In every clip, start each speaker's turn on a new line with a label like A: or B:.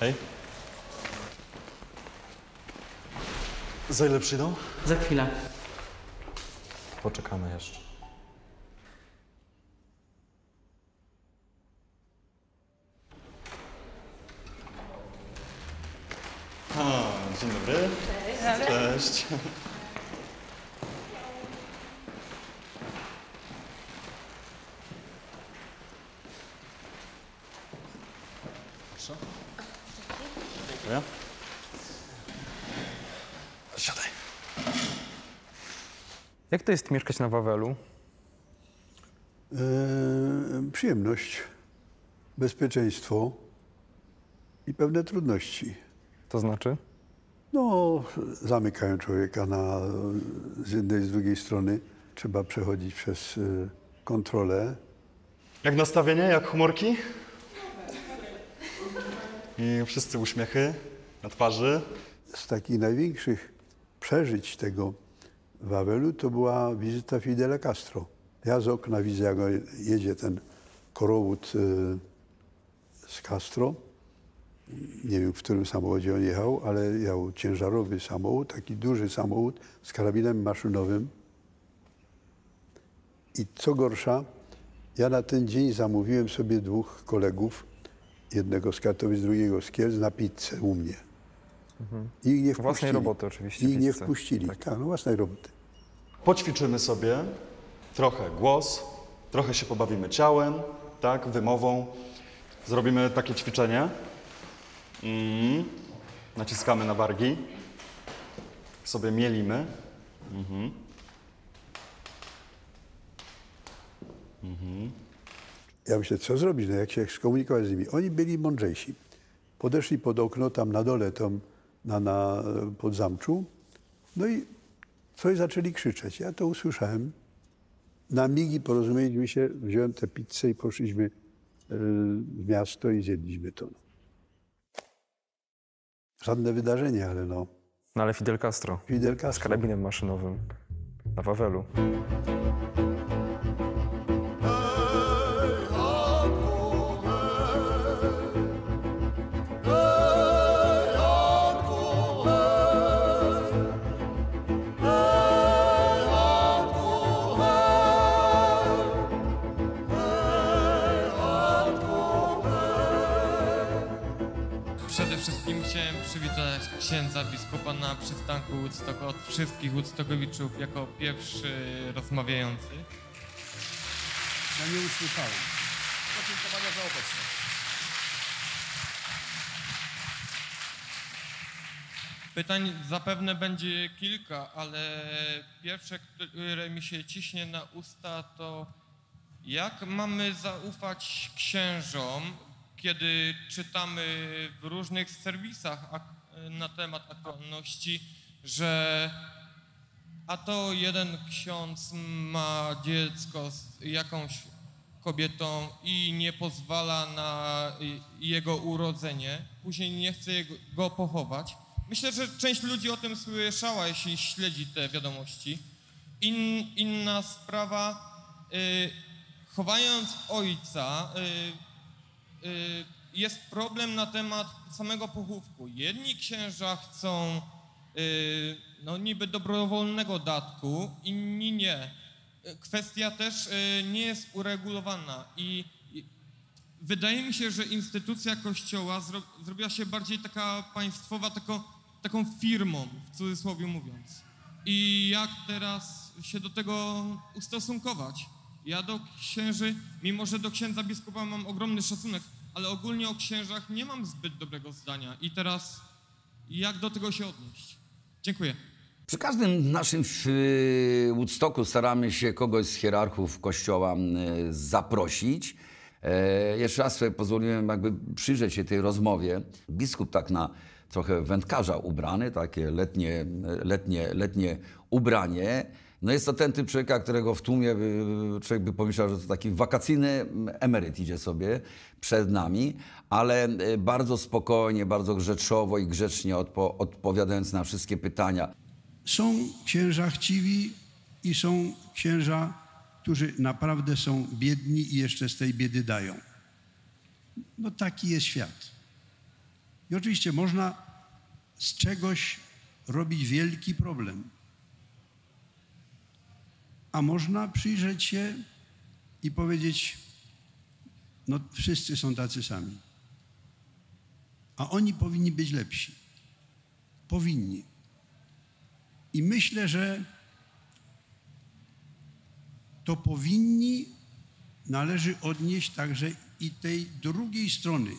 A: Hej.
B: Za ile przyjdą? Za chwilę.
A: Poczekamy jeszcze.
B: A, dzień dobry. Cześć. Cześć.
C: Dziękuję. Siadaj. Jak to jest mieszkać na Wawelu?
D: Yy, przyjemność, bezpieczeństwo i pewne trudności. To znaczy? No, zamykają człowieka na, z jednej i z drugiej strony. Trzeba przechodzić przez y, kontrolę.
E: Jak
B: nastawienie, jak
D: humorki? i wszyscy uśmiechy na twarzy. Z takich największych przeżyć tego Wawelu to była wizyta Fidela Castro. Ja z okna widzę, jak jedzie ten korowód y, z Castro. Nie wiem, w którym samochodzie on jechał, ale miał ciężarowy samochód, taki duży samochód z karabinem maszynowym. I co gorsza, ja na ten dzień zamówiłem sobie dwóch kolegów, jednego z Katowic, drugiego z Kielc na pizzę u mnie. Mhm. I nie wpuścili. Własnej roboty oczywiście. I nie wpuścili, tak, Ta, no własnej roboty.
B: Poćwiczymy sobie trochę głos, trochę się pobawimy ciałem, tak, wymową. Zrobimy takie ćwiczenie. Mm. Naciskamy na wargi. Sobie mielimy. Mhm.
D: Mhm. Ja myślę, co zrobić, no jak się skomunikować z nimi. Oni byli mądrzejsi. Podeszli pod okno tam na dole, tam na, na podzamczu, no i coś zaczęli krzyczeć. Ja to usłyszałem. Na migi porozumieliśmy się, wziąłem tę pizzę i poszliśmy e, w miasto i zjedliśmy to. No. Żadne wydarzenie, ale no.
C: No ale Fidel Castro. Fidel
D: Castro. Z karabinem maszynowym
C: na Wawelu.
F: księdza biskupa na przystanku Woodstock od wszystkich Woodstockowiczów jako pierwszy rozmawiający.
G: Ja nie usłyszałem.
F: Podziękowania za obecność. Pytań zapewne będzie kilka, ale pierwsze, które mi się ciśnie na usta, to jak mamy zaufać księżom, kiedy czytamy w różnych serwisach, a na temat aktualności, że a to jeden ksiądz ma dziecko z jakąś kobietą i nie pozwala na jego urodzenie, później nie chce go pochować. Myślę, że część ludzi o tym słyszała, jeśli śledzi te wiadomości. In, inna sprawa, y, chowając ojca, y, y, jest problem na temat samego pochówku. Jedni księża chcą y, no niby dobrowolnego datku, inni nie. Kwestia też y, nie jest uregulowana i wydaje mi się, że instytucja kościoła zrobiła się bardziej taka państwowa, taką, taką firmą, w cudzysłowie mówiąc. I jak teraz się do tego ustosunkować? Ja do księży, mimo że do księdza biskupa mam ogromny szacunek, ale ogólnie o księżach nie mam zbyt dobrego zdania. I teraz jak do tego się odnieść? Dziękuję.
H: Przy każdym naszym Woodstocku staramy się kogoś z hierarchów kościoła zaprosić. E, jeszcze raz sobie pozwoliłem jakby przyjrzeć się tej rozmowie. Biskup tak na trochę wędkarza ubrany, takie letnie, letnie, letnie ubranie. No jest to ten typ człowieka, którego w tłumie y, człowiek by pomyślał, że to taki wakacyjny emeryt idzie sobie przed nami, ale y, bardzo spokojnie, bardzo grzeczowo i grzecznie odpo odpowiadając na wszystkie pytania.
D: Są księża chciwi i są księża, którzy naprawdę są biedni i jeszcze z tej biedy dają. No taki jest świat. I oczywiście można z czegoś robić wielki problem. A można przyjrzeć się i powiedzieć, no wszyscy są tacy sami. A oni powinni być lepsi. Powinni. I myślę, że to powinni należy odnieść także i tej drugiej strony.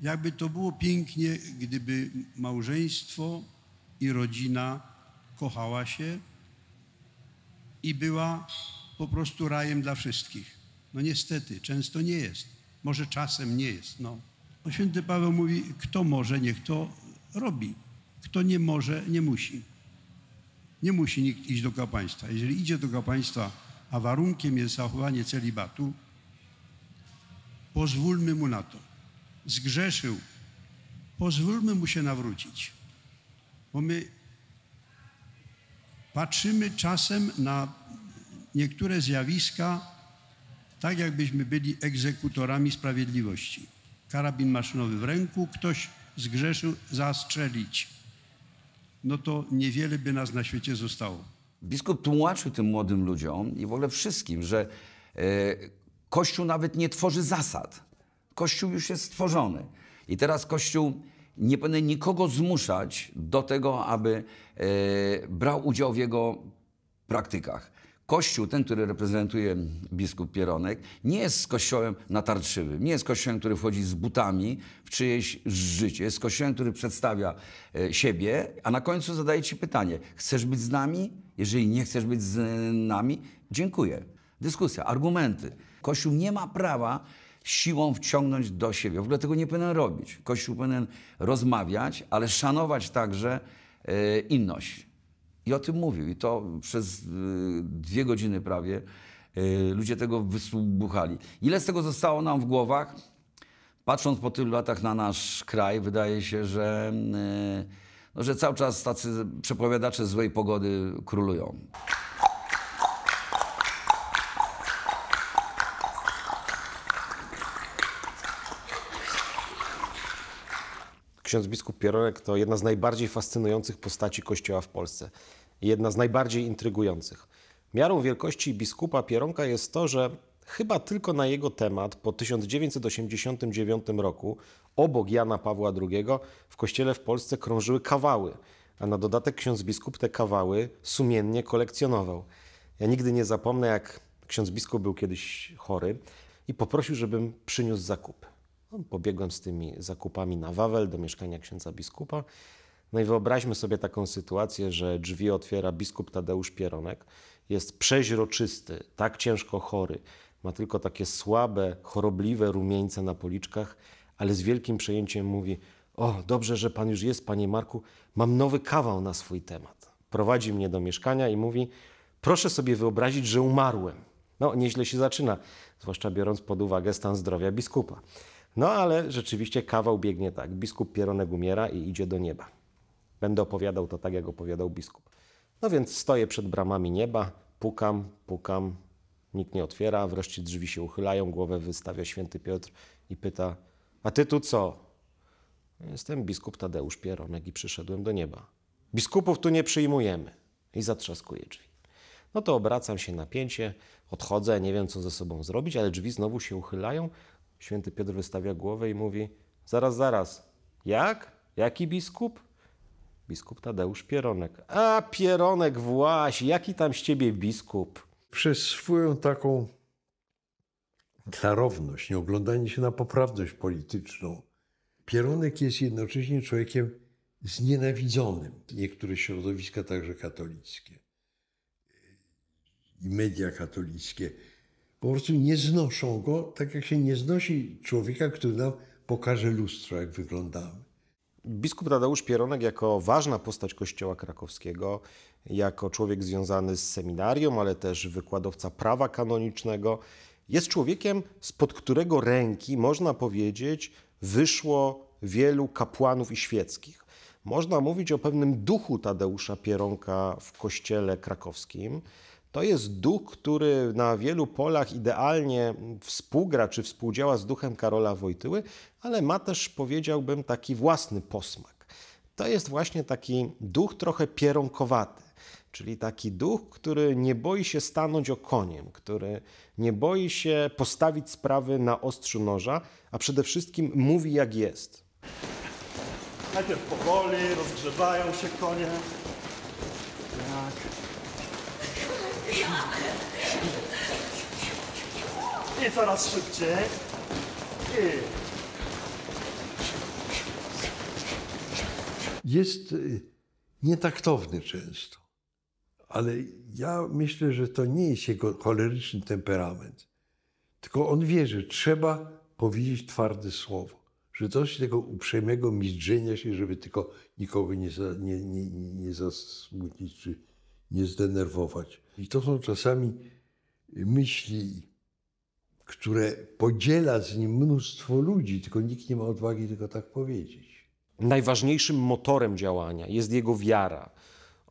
D: Jakby to było pięknie, gdyby małżeństwo i rodzina kochała się i była po prostu rajem dla wszystkich. No niestety, często nie jest. Może czasem nie jest. No. O święty Paweł mówi, kto może, niech to robi. Kto nie może, nie musi. Nie musi nikt iść do kapłaństwa. Jeżeli idzie do kapłaństwa, a warunkiem jest zachowanie celibatu, pozwólmy mu na to. Zgrzeszył, pozwólmy mu się nawrócić. Bo my patrzymy czasem na niektóre zjawiska tak, jakbyśmy byli egzekutorami sprawiedliwości. Karabin maszynowy w ręku, ktoś zgrzeszył, zastrzelić. No to niewiele by nas na świecie zostało.
H: Biskup tłumaczył tym młodym ludziom i w ogóle wszystkim, że e, Kościół nawet nie tworzy zasad. Kościół już jest stworzony. I teraz Kościół nie będę nikogo zmuszać do tego, aby e, brał udział w jego praktykach. Kościół, ten, który reprezentuje biskup Pieronek, nie jest kościołem natarczywym, nie jest kościołem, który wchodzi z butami w czyjeś życie, jest kościołem, który przedstawia e, siebie, a na końcu zadaje ci pytanie, chcesz być z nami? Jeżeli nie chcesz być z nami, dziękuję. Dyskusja, argumenty. Kościół nie ma prawa siłą wciągnąć do siebie. W ogóle tego nie powinien robić. Kościół powinien rozmawiać, ale szanować także e, inność. I o tym mówił. I to przez e, dwie godziny prawie e, ludzie tego wysłuchali. Ile z tego zostało nam w głowach? Patrząc po tylu latach na nasz kraj, wydaje się, że, no, że cały czas tacy przepowiadacze złej pogody królują.
I: ksiądz biskup Pieronek to jedna z najbardziej fascynujących postaci Kościoła w Polsce. Jedna z najbardziej intrygujących. Miarą wielkości biskupa Pieronka jest to, że chyba tylko na jego temat po 1989 roku, obok Jana Pawła II, w kościele w Polsce krążyły kawały, a na dodatek ksiądz biskup te kawały sumiennie kolekcjonował. Ja nigdy nie zapomnę, jak ksiądz biskup był kiedyś chory i poprosił, żebym przyniósł zakupy. No, pobiegłem z tymi zakupami na Wawel do mieszkania księdza biskupa. No i wyobraźmy sobie taką sytuację, że drzwi otwiera biskup Tadeusz Pieronek. Jest przeźroczysty, tak ciężko chory. Ma tylko takie słabe, chorobliwe rumieńce na policzkach, ale z wielkim przejęciem mówi: O, dobrze, że pan już jest, panie Marku, mam nowy kawał na swój temat. Prowadzi mnie do mieszkania i mówi: Proszę sobie wyobrazić, że umarłem. No, nieźle się zaczyna, zwłaszcza biorąc pod uwagę stan zdrowia biskupa. No ale rzeczywiście kawał biegnie tak. Biskup Pieronek umiera i idzie do nieba. Będę opowiadał to tak, jak opowiadał biskup. No więc stoję przed bramami nieba, pukam, pukam, nikt nie otwiera, wreszcie drzwi się uchylają, głowę wystawia święty Piotr i pyta, a ty tu co? Jestem biskup Tadeusz Pieronek i przyszedłem do nieba. Biskupów tu nie przyjmujemy. I zatrzaskuje drzwi. No to obracam się na pięcie, odchodzę, nie wiem co ze sobą zrobić, ale drzwi znowu się uchylają, Święty Piotr wystawia głowę i mówi: Zaraz, zaraz. Jak? Jaki biskup? Biskup Tadeusz Pieronek. A, Pieronek, właśnie, jaki tam
E: z ciebie biskup? Przez swoją taką klarowność, nieoglądanie się na poprawność polityczną, Pieronek jest jednocześnie człowiekiem znienawidzonym. Niektóre środowiska, także katolickie i media katolickie, po prostu nie znoszą go, tak jak się nie znosi człowieka, który nam pokaże lustro, jak wyglądamy. Biskup
I: Tadeusz Pieronek jako ważna postać Kościoła Krakowskiego, jako człowiek związany z seminarium, ale też wykładowca prawa kanonicznego, jest człowiekiem, spod którego ręki, można powiedzieć, wyszło wielu kapłanów i świeckich. Można mówić o pewnym duchu Tadeusza Pieronka w Kościele Krakowskim. To jest duch, który na wielu polach idealnie współgra czy współdziała z duchem Karola Wojtyły, ale ma też, powiedziałbym, taki własny posmak. To jest właśnie taki duch trochę pierąkowaty, czyli taki duch, który nie boi się stanąć o koniem, który nie boi się postawić sprawy na ostrzu noża, a przede wszystkim mówi jak jest.
G: Najpierw
B: powoli rozgrzewają się konie. Tak. I coraz szybciej.
E: I. Jest y, nietaktowny często, ale ja myślę, że to nie jest jego choleryczny temperament. Tylko on wie, że trzeba powiedzieć twarde słowo, że dość tego uprzejmego mizdrzenia się, żeby tylko nikogo nie, nie, nie, nie zasmucić czy nie zdenerwować. I to są czasami myśli, które podziela z nim mnóstwo ludzi, tylko nikt nie ma odwagi tego tak powiedzieć. Najważniejszym
I: motorem działania jest jego wiara,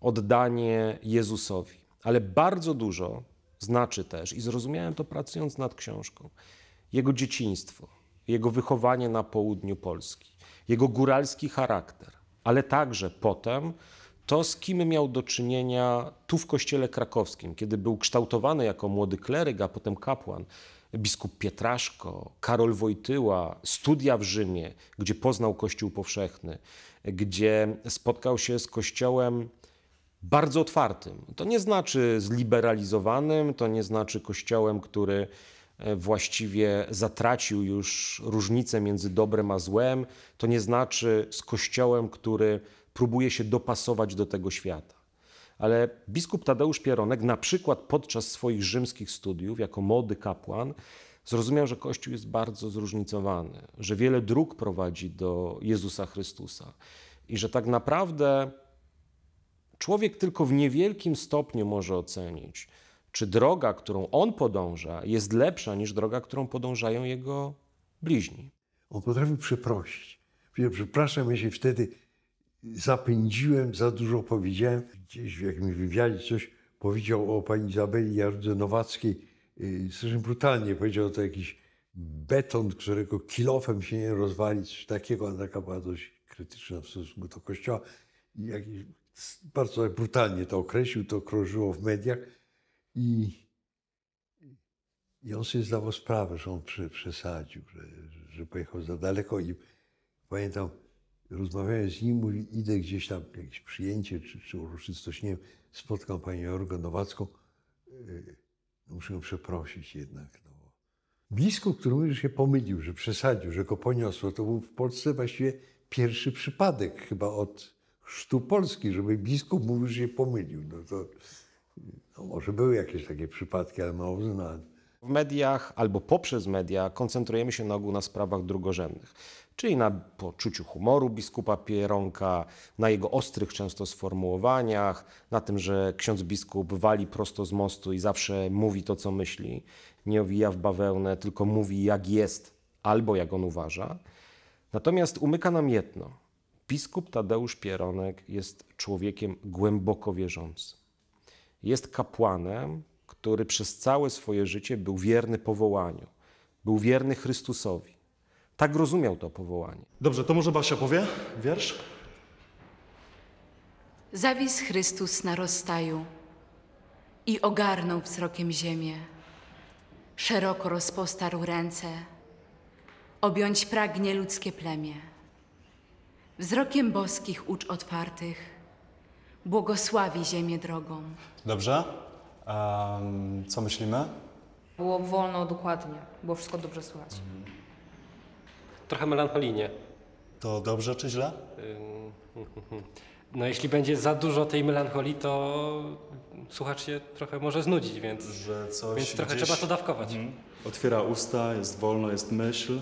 I: oddanie Jezusowi. Ale bardzo dużo znaczy też, i zrozumiałem to pracując nad książką, jego dzieciństwo, jego wychowanie na południu Polski, jego góralski charakter, ale także potem to, z kim miał do czynienia tu w kościele krakowskim, kiedy był kształtowany jako młody kleryk, a potem kapłan, biskup Pietraszko, Karol Wojtyła, studia w Rzymie, gdzie poznał Kościół powszechny, gdzie spotkał się z Kościołem bardzo otwartym. To nie znaczy zliberalizowanym, to nie znaczy Kościołem, który e, właściwie zatracił już różnicę między dobrem a złem, to nie znaczy z Kościołem, który próbuje się dopasować do tego świata. Ale biskup Tadeusz Pieronek, na przykład podczas swoich rzymskich studiów, jako młody kapłan, zrozumiał, że Kościół jest bardzo zróżnicowany, że wiele dróg prowadzi do Jezusa Chrystusa i że tak naprawdę człowiek tylko w niewielkim stopniu może ocenić, czy droga, którą on podąża, jest lepsza niż droga, którą podążają
E: jego bliźni. On potrafił przeprosić. Przepraszam, jeśli wtedy zapędziłem, za dużo powiedziałem. Gdzieś w jakimś wywiadzie coś powiedział o pani Izabeli Nowackiej. Yy, strasznie brutalnie powiedział to jakiś beton, którego kilofem się nie rozwali, coś takiego. Ona taka była dość krytyczna w stosunku do kościoła. I jakiś, bardzo brutalnie to określił, to krążyło w mediach. I, i on sobie zdawał sprawę, że on przesadził, że, że pojechał za daleko. I pamiętam, rozmawiałem z nim, mówi, idę gdzieś tam, jakieś przyjęcie czy, czy uroczystość, nie wiem, spotkam panią Jorgę Nowacką, yy, muszę ją przeprosić jednak. No. Biskup, który mówi, że się pomylił, że przesadził, że go poniosło, to był w Polsce właściwie pierwszy przypadek chyba od chrztu Polski, żeby biskup mówił, że się pomylił. No to no może były jakieś takie przypadki, ale mało znane w mediach albo poprzez media
I: koncentrujemy się na ogół na sprawach drugorzędnych, czyli na poczuciu humoru biskupa Pieronka, na jego ostrych często sformułowaniach, na tym, że ksiądz biskup wali prosto z mostu i zawsze mówi to, co myśli, nie owija w bawełnę, tylko mówi jak jest albo jak on uważa. Natomiast umyka nam jedno. Biskup Tadeusz Pieronek jest człowiekiem głęboko wierzącym. Jest kapłanem, który przez całe swoje życie był wierny powołaniu, był wierny Chrystusowi. Tak rozumiał to powołanie. Dobrze, to może Basia powie wiersz?
J: Zawis Chrystus na rozstaju i ogarnął wzrokiem ziemię. Szeroko rozpostarł ręce, objąć pragnie ludzkie plemię. Wzrokiem boskich ucz otwartych, błogosławi ziemię drogą.
B: Dobrze? Um, co myślimy?
J: Było wolno, dokładnie. Było wszystko dobrze słychać.
A: Trochę melancholijnie.
B: To dobrze czy źle?
A: No jeśli będzie za dużo tej melancholii, to słuchacz się trochę może znudzić, więc, Że coś więc trochę trzeba to dawkować. Mhm.
C: Otwiera usta, jest wolno, jest myśl.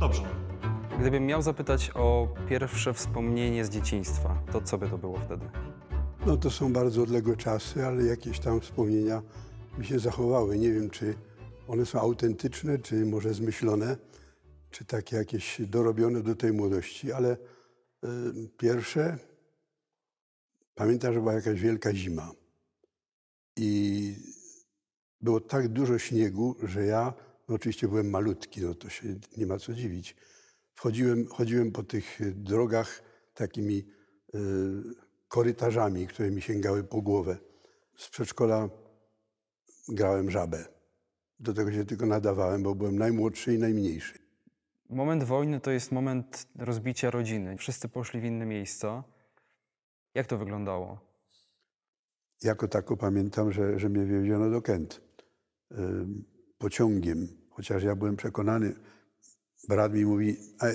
C: Dobrze. Gdybym miał zapytać o pierwsze wspomnienie z dzieciństwa, to co by to było wtedy?
D: No to są bardzo odległe czasy, ale jakieś tam wspomnienia mi się zachowały. Nie wiem, czy one są autentyczne, czy może zmyślone, czy takie jakieś dorobione do tej młodości, ale y, pierwsze, pamiętam, że była jakaś wielka zima i było tak dużo śniegu, że ja, no oczywiście byłem malutki, no to się nie ma co dziwić, wchodziłem, chodziłem po tych drogach takimi y, korytarzami, które mi sięgały po głowę. Z przedszkola grałem żabę. Do tego się tylko nadawałem, bo byłem najmłodszy i najmniejszy.
C: Moment wojny to jest moment rozbicia rodziny. Wszyscy poszli w inne miejsca. Jak to wyglądało?
D: Jako tako pamiętam, że, że mnie wieziono do Kent y, pociągiem, chociaż ja byłem przekonany. Brat mi mówi, e,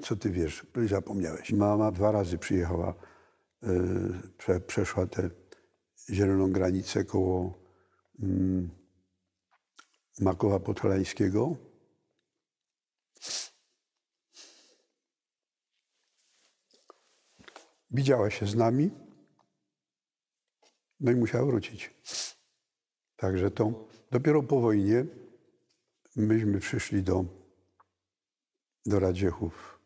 D: co ty wiesz, zapomniałeś. Mama dwa razy przyjechała Y, przeszła tę zieloną granicę koło mm, Makowa Podhalańskiego. Widziała się z nami, no i musiała wrócić. Także to dopiero po wojnie myśmy przyszli do, do Radziechów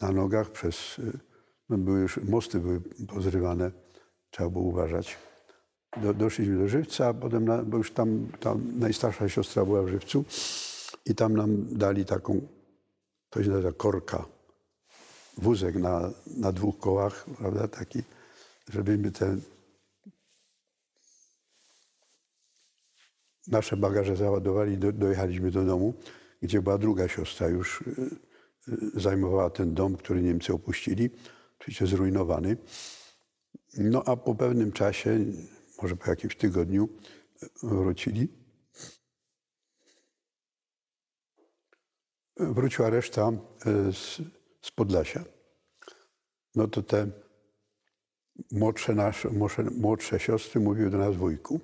D: na nogach przez y, no, były już, mosty były pozrywane, trzeba było uważać. Do, doszliśmy do Żywca, potem na, bo już tam, tam najstarsza siostra była w Żywcu i tam nam dali taką, to się nazywa korka, wózek na, na dwóch kołach, prawda, taki, żebyśmy te nasze bagaże załadowali, do, dojechaliśmy do domu, gdzie była druga siostra już, y, y, zajmowała ten dom, który Niemcy opuścili oczywiście zrujnowany. No a po pewnym czasie, może po jakimś tygodniu, wrócili. Wróciła reszta e, z, z Podlasia. No to te młodsze, nasze, młodsze siostry mówiły do nas wujku.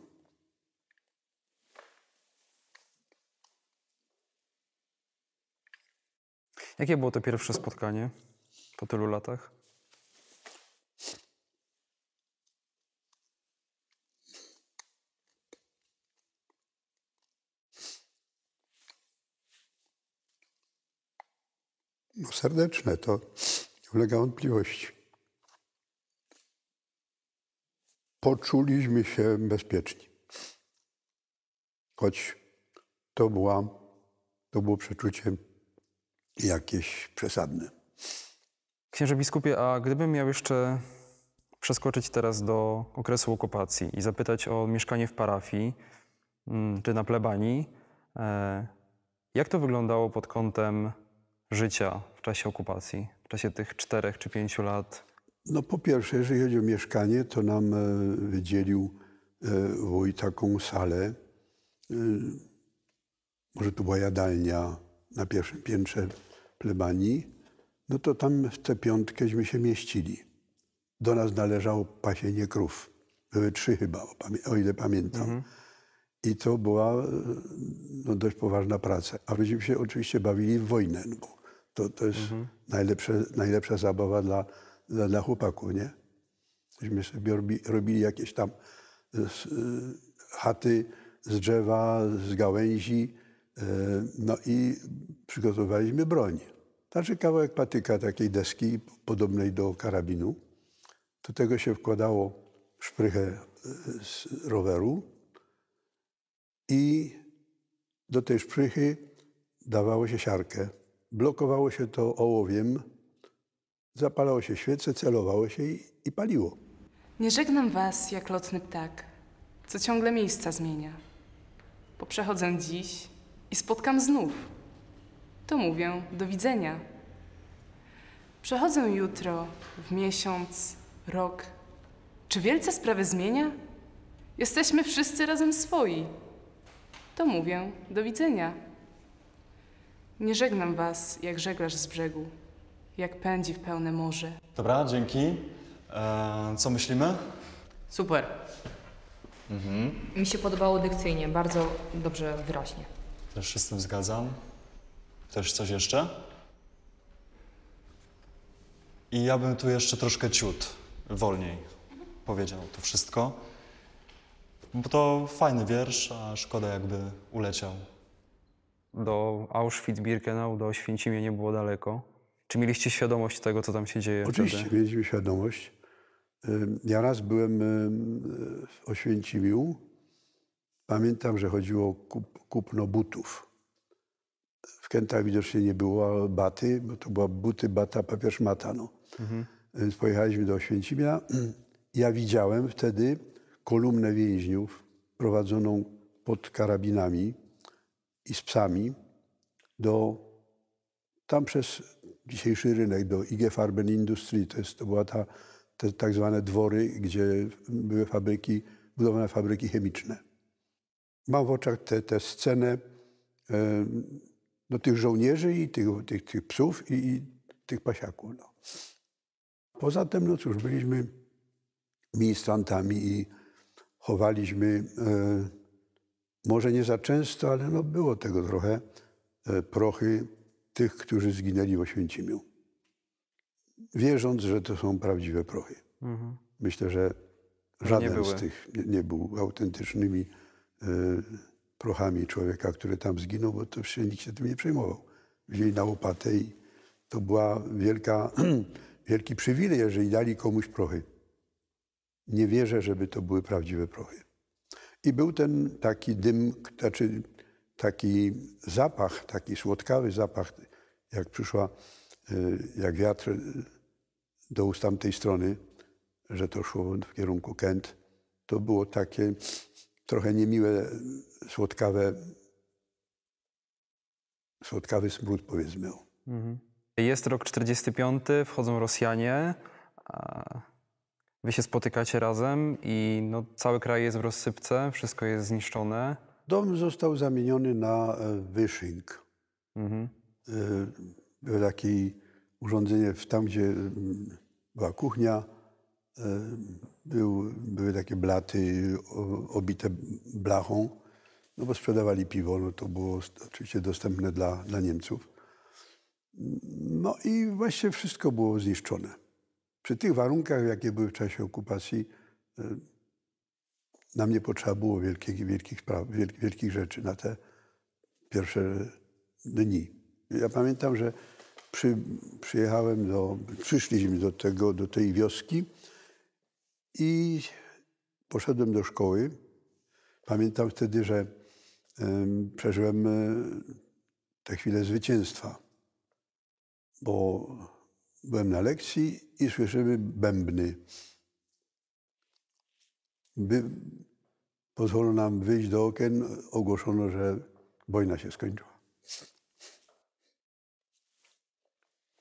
C: Jakie było to pierwsze spotkanie po tylu latach?
D: serdeczne, to ulega wątpliwości. Poczuliśmy się bezpieczni. Choć to, była, to było przeczucie jakieś przesadne.
C: Księże biskupie, a gdybym miał jeszcze przeskoczyć teraz do okresu okupacji i zapytać o mieszkanie w parafii mm, czy na plebanii, e, jak to wyglądało pod kątem życia w czasie okupacji, w czasie tych czterech czy pięciu lat?
D: No po pierwsze, jeżeli chodzi o mieszkanie, to nam e, wydzielił e, wuj taką salę. E, może to była jadalnia na pierwszym piętrze plebanii. No to tam w tę piątkęśmy się mieścili. Do nas należało pasienie krów. Były trzy chyba, o ile pamiętam. Mhm. I to była no, dość poważna praca. A myśmy się oczywiście bawili w wojnę, no bo to, to jest mhm. najlepsze, najlepsza zabawa dla, dla, dla chłopaków, nie? Myśmy sobie robili, robili jakieś tam z, e, e, chaty z drzewa, z gałęzi, e, no i przygotowaliśmy broń. Znaczy kawałek patyka takiej deski, podobnej do karabinu. Do tego się wkładało szprychę z roweru i do tej szprychy dawało się siarkę blokowało się to ołowiem, zapalało się świece, celowało się i, i paliło.
K: Nie żegnam was jak lotny ptak, co ciągle miejsca zmienia. Bo przechodzę dziś i spotkam znów. To mówię do widzenia. Przechodzę jutro, w miesiąc, rok. Czy wielce sprawę zmienia? Jesteśmy wszyscy razem swoi. To mówię do widzenia. Nie żegnam was, jak żeglarz z brzegu, jak pędzi w pełne morze.
B: Dobra, dzięki. E, co myślimy? Super. Mhm.
L: Mi się podobało dykcyjnie, bardzo dobrze, wyraźnie.
B: Też się z tym zgadzam. Też coś jeszcze? I ja bym tu jeszcze troszkę ciut wolniej powiedział to wszystko. Bo
C: to fajny wiersz, a szkoda jakby uleciał do Auschwitz-Birkenau, do Święcimia nie było daleko. Czy mieliście świadomość tego, co tam się dzieje? Oczywiście wtedy?
D: mieliśmy świadomość. Ja raz byłem w Oświęcimiu. Pamiętam, że chodziło o kup, kupno butów. W Kętach widocznie nie było baty, bo to była buty, bata, papież, mata. No. Mhm. Więc pojechaliśmy do Oświęcimia. Ja widziałem wtedy kolumnę więźniów prowadzoną pod karabinami i z psami do, tam przez dzisiejszy rynek, do IG Farben Industry, to, jest, to była ta, te tak zwane dwory, gdzie były fabryki, budowane fabryki chemiczne. Mam w oczach tę te, te scenę e, no, tych żołnierzy i tych, tych, tych psów i, i tych pasiaków. No. Poza tym, no cóż, byliśmy ministrantami i chowaliśmy e, może nie za często, ale no było tego trochę, e, prochy tych, którzy zginęli w Oświęcimiu. Wierząc, że to są prawdziwe prochy. Mhm. Myślę, że żaden z tych nie, nie był autentycznymi y, prochami człowieka, który tam zginął, bo to się nikt się tym nie przejmował. Wzięli na łopatę i to była wielka, wielki przywilej, jeżeli dali komuś prochy. Nie wierzę, żeby to były prawdziwe prochy. I był ten taki dym, znaczy taki zapach, taki słodkawy zapach, jak przyszła, y, jak wiatr y, do ust tamtej strony, że to szło w kierunku Kent. To było takie trochę niemiłe, słodkawe, słodkawy smród powiedzmy.
G: Mhm.
C: Jest rok 45, wchodzą Rosjanie. Wy się spotykacie razem i no, cały kraj jest w rozsypce,
D: wszystko jest zniszczone. Dom został zamieniony na e, wyszynk. Mhm. E, był takie urządzenie, tam gdzie była kuchnia, e, był, były takie blaty obite blachą, no bo sprzedawali piwo, no to było oczywiście dostępne dla, dla Niemców. No i właśnie wszystko było zniszczone. Przy tych warunkach, jakie były w czasie okupacji, y, nam nie potrzeba było wielkich, wielkich, spraw, wielkich rzeczy na te pierwsze dni. Ja pamiętam, że przy, przyjechałem do, przyszliśmy do, tego, do tej wioski i poszedłem do szkoły. Pamiętam wtedy, że przeżyłem um, e, tę chwilę zwycięstwa, bo byłem na lekcji i słyszymy bębny. By, pozwolono nam wyjść do okien, ogłoszono, że wojna się skończyła.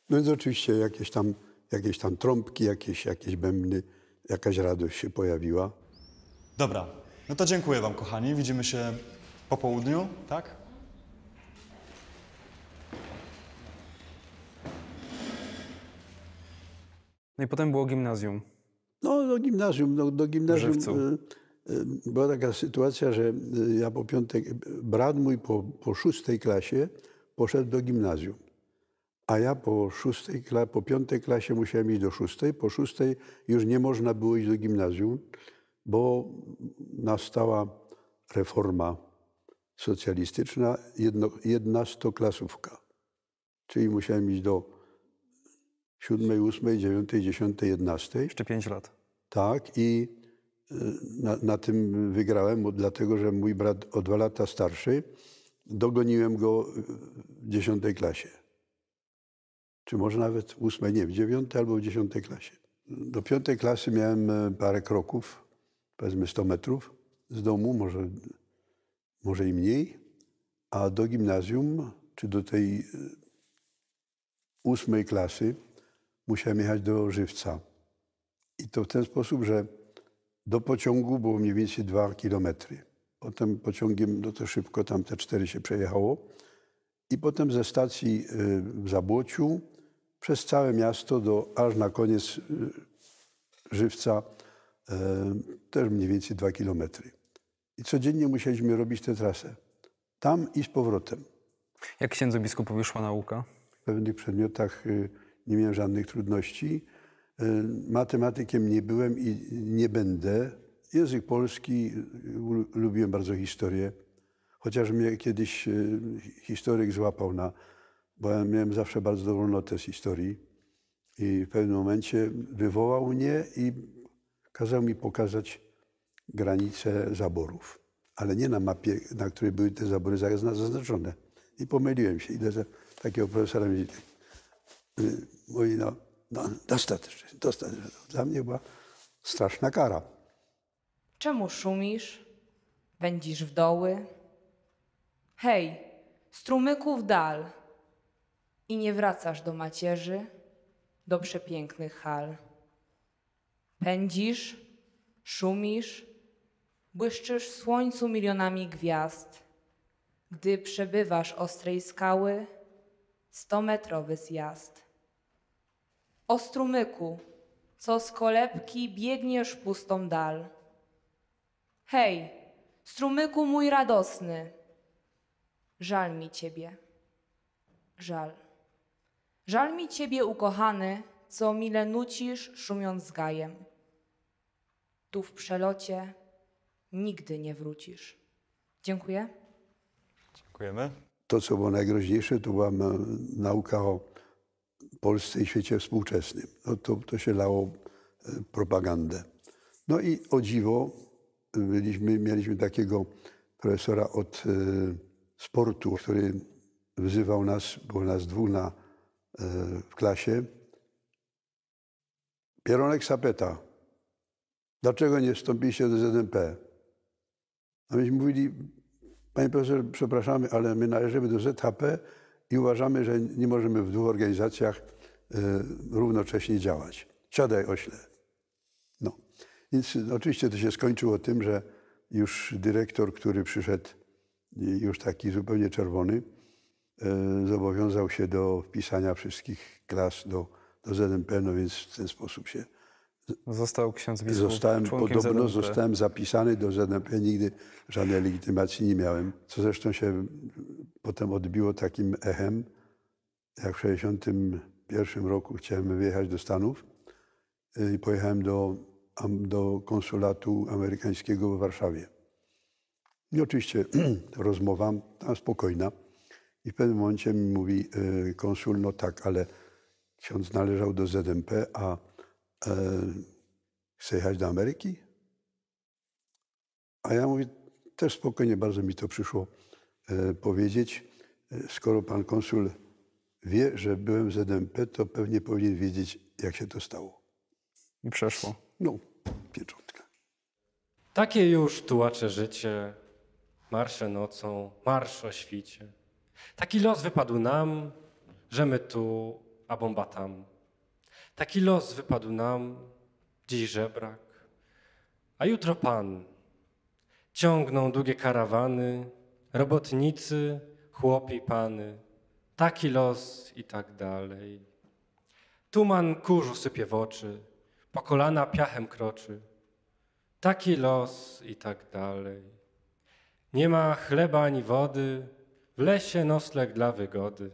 D: No więc oczywiście jakieś tam, jakieś tam trąbki, jakieś, jakieś bębny, jakaś radość się pojawiła. Dobra,
B: no to dziękuję Wam kochani, widzimy się po południu, tak?
C: No i potem było gimnazjum.
D: No, do gimnazjum. No, do gimnazjum y, była taka sytuacja, że e, ja po piątek, brat mój po, po szóstej klasie poszedł do gimnazjum. A ja po szóstej, po piątej klasie musiałem iść do szóstej. Po szóstej już nie można było iść do gimnazjum, bo nastała reforma socjalistyczna, jedno, klasówka, Czyli musiałem iść do siódmej, ósmej, dziewiątej, dziesiątej, jedenastej. Jeszcze pięć lat. Tak i y, na, na tym wygrałem, dlatego że mój brat o dwa lata starszy, dogoniłem go w dziesiątej klasie. Czy może nawet ósmej, nie, w dziewiątej albo w dziesiątej klasie. Do piątej klasy miałem e, parę kroków, powiedzmy 100 metrów z domu, może, może i mniej, a do gimnazjum, czy do tej e, ósmej klasy, musiałem jechać do Żywca. I to w ten sposób, że do pociągu było mniej więcej dwa kilometry. Potem pociągiem, no to szybko tam te cztery się przejechało. I potem ze stacji y, w Zabłociu przez całe miasto do, aż na koniec y, Żywca y, też mniej więcej dwa kilometry. I codziennie musieliśmy robić tę trasę. Tam i z powrotem.
C: Jak księdzu biskupowi
D: szła nauka? W pewnych przedmiotach nie miałem żadnych trudności. E, matematykiem nie byłem i nie będę. Język polski, e, lubiłem bardzo historię, chociaż mnie kiedyś e, historyk złapał na, bo ja miałem zawsze bardzo dobrą notę z historii i w pewnym momencie wywołał mnie i kazał mi pokazać granice zaborów, ale nie na mapie, na której były te zabory zaznaczone. I pomyliłem się. I za takiego profesora mieli mówi, no, no dostatecznie, dostatecznie. Dla mnie była straszna kara.
L: Czemu szumisz? Wędzisz w doły? Hej, strumyków dal! I nie wracasz do macierzy, do przepięknych hal. Pędzisz, szumisz, błyszczysz w słońcu milionami gwiazd, gdy przebywasz ostrej skały, stometrowy zjazd. O strumyku, co z kolebki biegniesz pustą dal. Hej, strumyku mój radosny, żal mi ciebie, żal. Żal mi ciebie, ukochany, co mile nucisz, szumiąc z gajem. Tu w przelocie nigdy nie wrócisz. Dziękuję.
B: Dziękujemy.
D: To, co było najgroźniejsze, to była nauka o Polsce i świecie współczesnym. No to, to się lało e, propagandę. No i o dziwo byliśmy, e, mieliśmy takiego profesora od e, sportu, który wzywał nas, było nas dwóch na, w klasie. Pieronek Sapeta, dlaczego nie wstąpiliście do ZNP? A no myśmy mówili, panie profesorze, przepraszamy, ale my należymy do ZHP, i uważamy, że nie możemy w dwóch organizacjach e, równocześnie działać. Siadaj, ośle. No. Więc no, oczywiście to się skończyło tym, że już dyrektor, który przyszedł już taki zupełnie czerwony, e, zobowiązał się do wpisania wszystkich klas do, do ZMP, no więc w ten sposób się
C: Został ksiądz biskup zostałem, Podobno ZNP. zostałem
D: zapisany do ZNP, nigdy żadnej legitymacji nie miałem, co zresztą się potem odbiło takim echem, jak w 1961 roku chciałem wyjechać do Stanów y, i pojechałem do, do konsulatu amerykańskiego w Warszawie. I oczywiście rozmowa tam spokojna. I w pewnym momencie mi mówi y, konsul, no tak, ale ksiądz należał do ZMP, a E, chce jechać do Ameryki? A ja mówię, też spokojnie, bardzo mi to przyszło e, powiedzieć. E, skoro pan konsul wie, że byłem ZMP, to pewnie powinien wiedzieć, jak się to stało. I przeszło.
C: No, pieczątka.
A: Takie już tułacze życie, marsze nocą, marsz o świcie. Taki los wypadł nam, że my tu, a bomba tam. Taki los wypadł nam, dziś żebrak, a jutro pan. Ciągną długie karawany, robotnicy, chłopi, pany. Taki los i tak dalej. Tuman kurzu sypie w oczy, po kolana piachem kroczy. Taki los i tak dalej. Nie ma chleba ani wody, w lesie noslek dla wygody.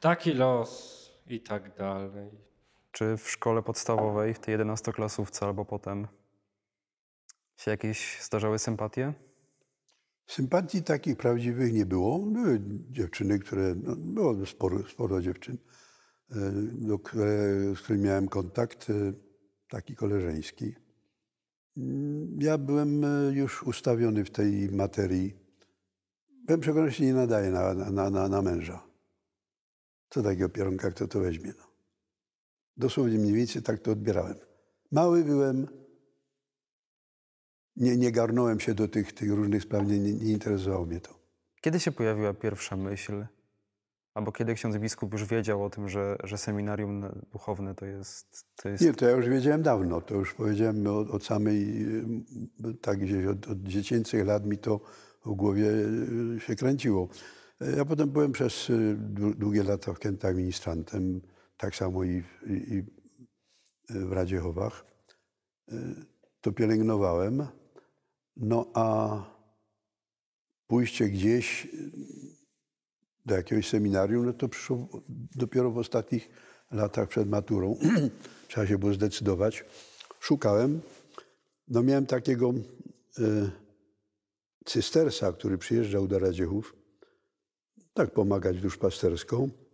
A: Taki los i tak dalej.
C: Czy w szkole podstawowej, w tej jedenastoklasówce albo potem się jakieś zdarzały sympatie?
D: Sympatii takich prawdziwych nie było. Były dziewczyny, które, no, było sporo, sporo dziewczyn, e, do z którymi miałem kontakt, e, taki koleżeński. Mm, ja byłem e, już ustawiony w tej materii. Byłem przekonany, że się nie nadaje na, na, na, na męża. Co takiego pierunka, kto to weźmie? No. Dosłownie mniej więcej tak to odbierałem. Mały byłem, nie, nie garnąłem się do tych, tych różnych spraw, nie, nie interesowało mnie to.
C: Kiedy się pojawiła pierwsza myśl? Albo kiedy ksiądz biskup już wiedział o tym, że, że seminarium duchowne to jest, to jest... Nie, to ja już
D: wiedziałem dawno. To już powiedziałem od, od samej, y, tak gdzieś od, od dziecięcych lat mi to w głowie y, się kręciło. Ja potem byłem przez y, długie lata w Kętach ministrantem tak samo i, i, i w Radziechowach, y, to pielęgnowałem. No a pójście gdzieś y, do jakiegoś seminarium, no to przyszło dopiero w ostatnich latach przed maturą. Trzeba się było zdecydować. Szukałem. No miałem takiego y, cystersa, który przyjeżdżał do Radziechów, tak pomagać duszpasterską. pasterską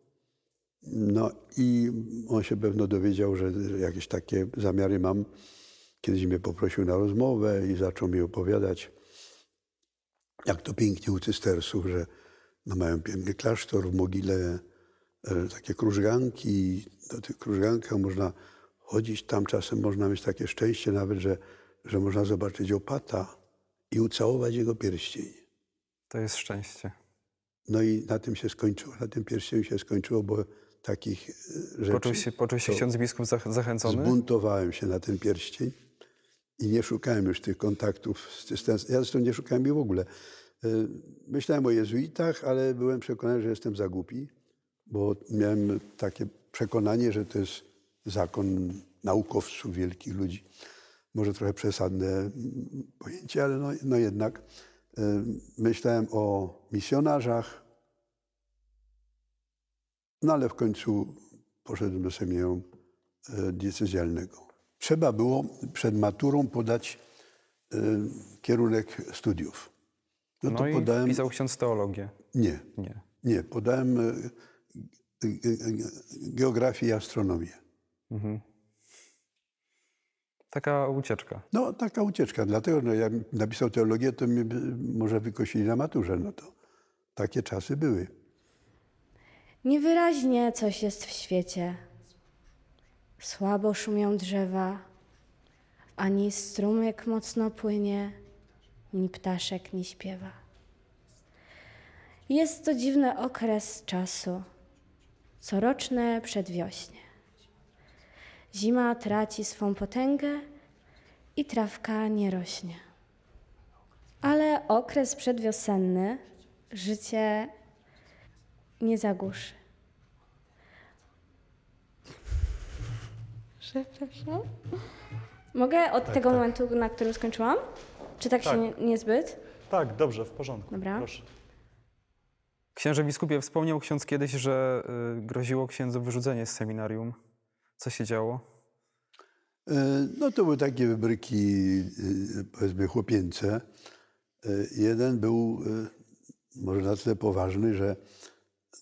D: no i on się pewno dowiedział, że jakieś takie zamiary mam. Kiedyś mnie poprosił na rozmowę i zaczął mi opowiadać, jak to pięknie u cystersów, że no mają piękny klasztor w mogile, e, takie krużganki. Do tych krużgankach można chodzić. Tam czasem można mieć takie szczęście nawet, że, że można zobaczyć opata i ucałować jego pierścień. To jest szczęście. No i na tym się skończyło, na tym pierścieniu się skończyło, bo takich e, rzeczy. Poczuł się, poczuł się ksiądz biskup zachęcony? Zbuntowałem się na ten pierścień i nie szukałem już tych kontaktów. Z, ja zresztą nie szukałem ich w ogóle. E, myślałem o jezuitach, ale byłem przekonany, że jestem za głupi, bo miałem takie przekonanie, że to jest zakon naukowców, wielkich ludzi. Może trochę przesadne pojęcie, ale no, no jednak e, myślałem o misjonarzach, no ale w końcu poszedłem do seminarium e, diecezjalnego. Trzeba było przed maturą podać e, kierunek studiów. No, no to i podałem... pisał ksiądz teologię. Nie. Nie. Nie, podałem e, geografię i astronomię. Mhm. Taka ucieczka. No, taka ucieczka. Dlatego, że no, ja napisał teologię, to mnie może wykosili na maturze. No to takie czasy były.
L: Niewyraźnie coś jest w świecie. Słabo szumią drzewa, ani strumyk mocno płynie, ni ptaszek nie śpiewa. Jest to dziwny okres czasu, coroczne przedwiośnie. Zima traci swą potęgę i trawka nie rośnie. Ale okres przedwiosenny życie nie zagłuszy. Przepraszam. Mogę od tak, tego tak. momentu, na którym skończyłam? Czy tak, tak. się nie, zbyt?
C: Tak, dobrze, w porządku. Dobra. Proszę. Księże biskupie, wspomniał ksiądz kiedyś, że y, groziło księdzu wyrzucenie z seminarium. Co się działo?
D: E, no to były takie wybryki, y, powiedzmy, chłopięce. E, jeden był y, może na tyle poważny, że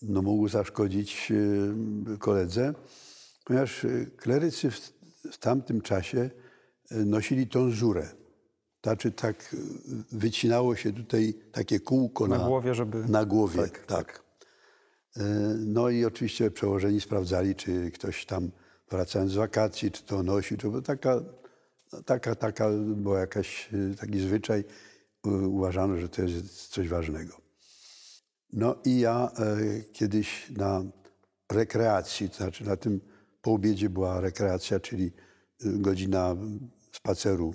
D: no, mógł zaszkodzić y, koledze, ponieważ y, klerycy w tamtym czasie y, nosili tonzurę. Znaczy tak wycinało się tutaj takie kółko na, na głowie, żeby... Na głowie, tak. tak. tak. No i oczywiście przełożeni sprawdzali, czy ktoś tam wracając z wakacji, czy to nosi, czy, taka, no, taka, taka była jakaś taki zwyczaj. Uważano, że to jest coś ważnego. No i ja e, kiedyś na rekreacji, to znaczy na tym po obiedzie była rekreacja, czyli e, godzina spaceru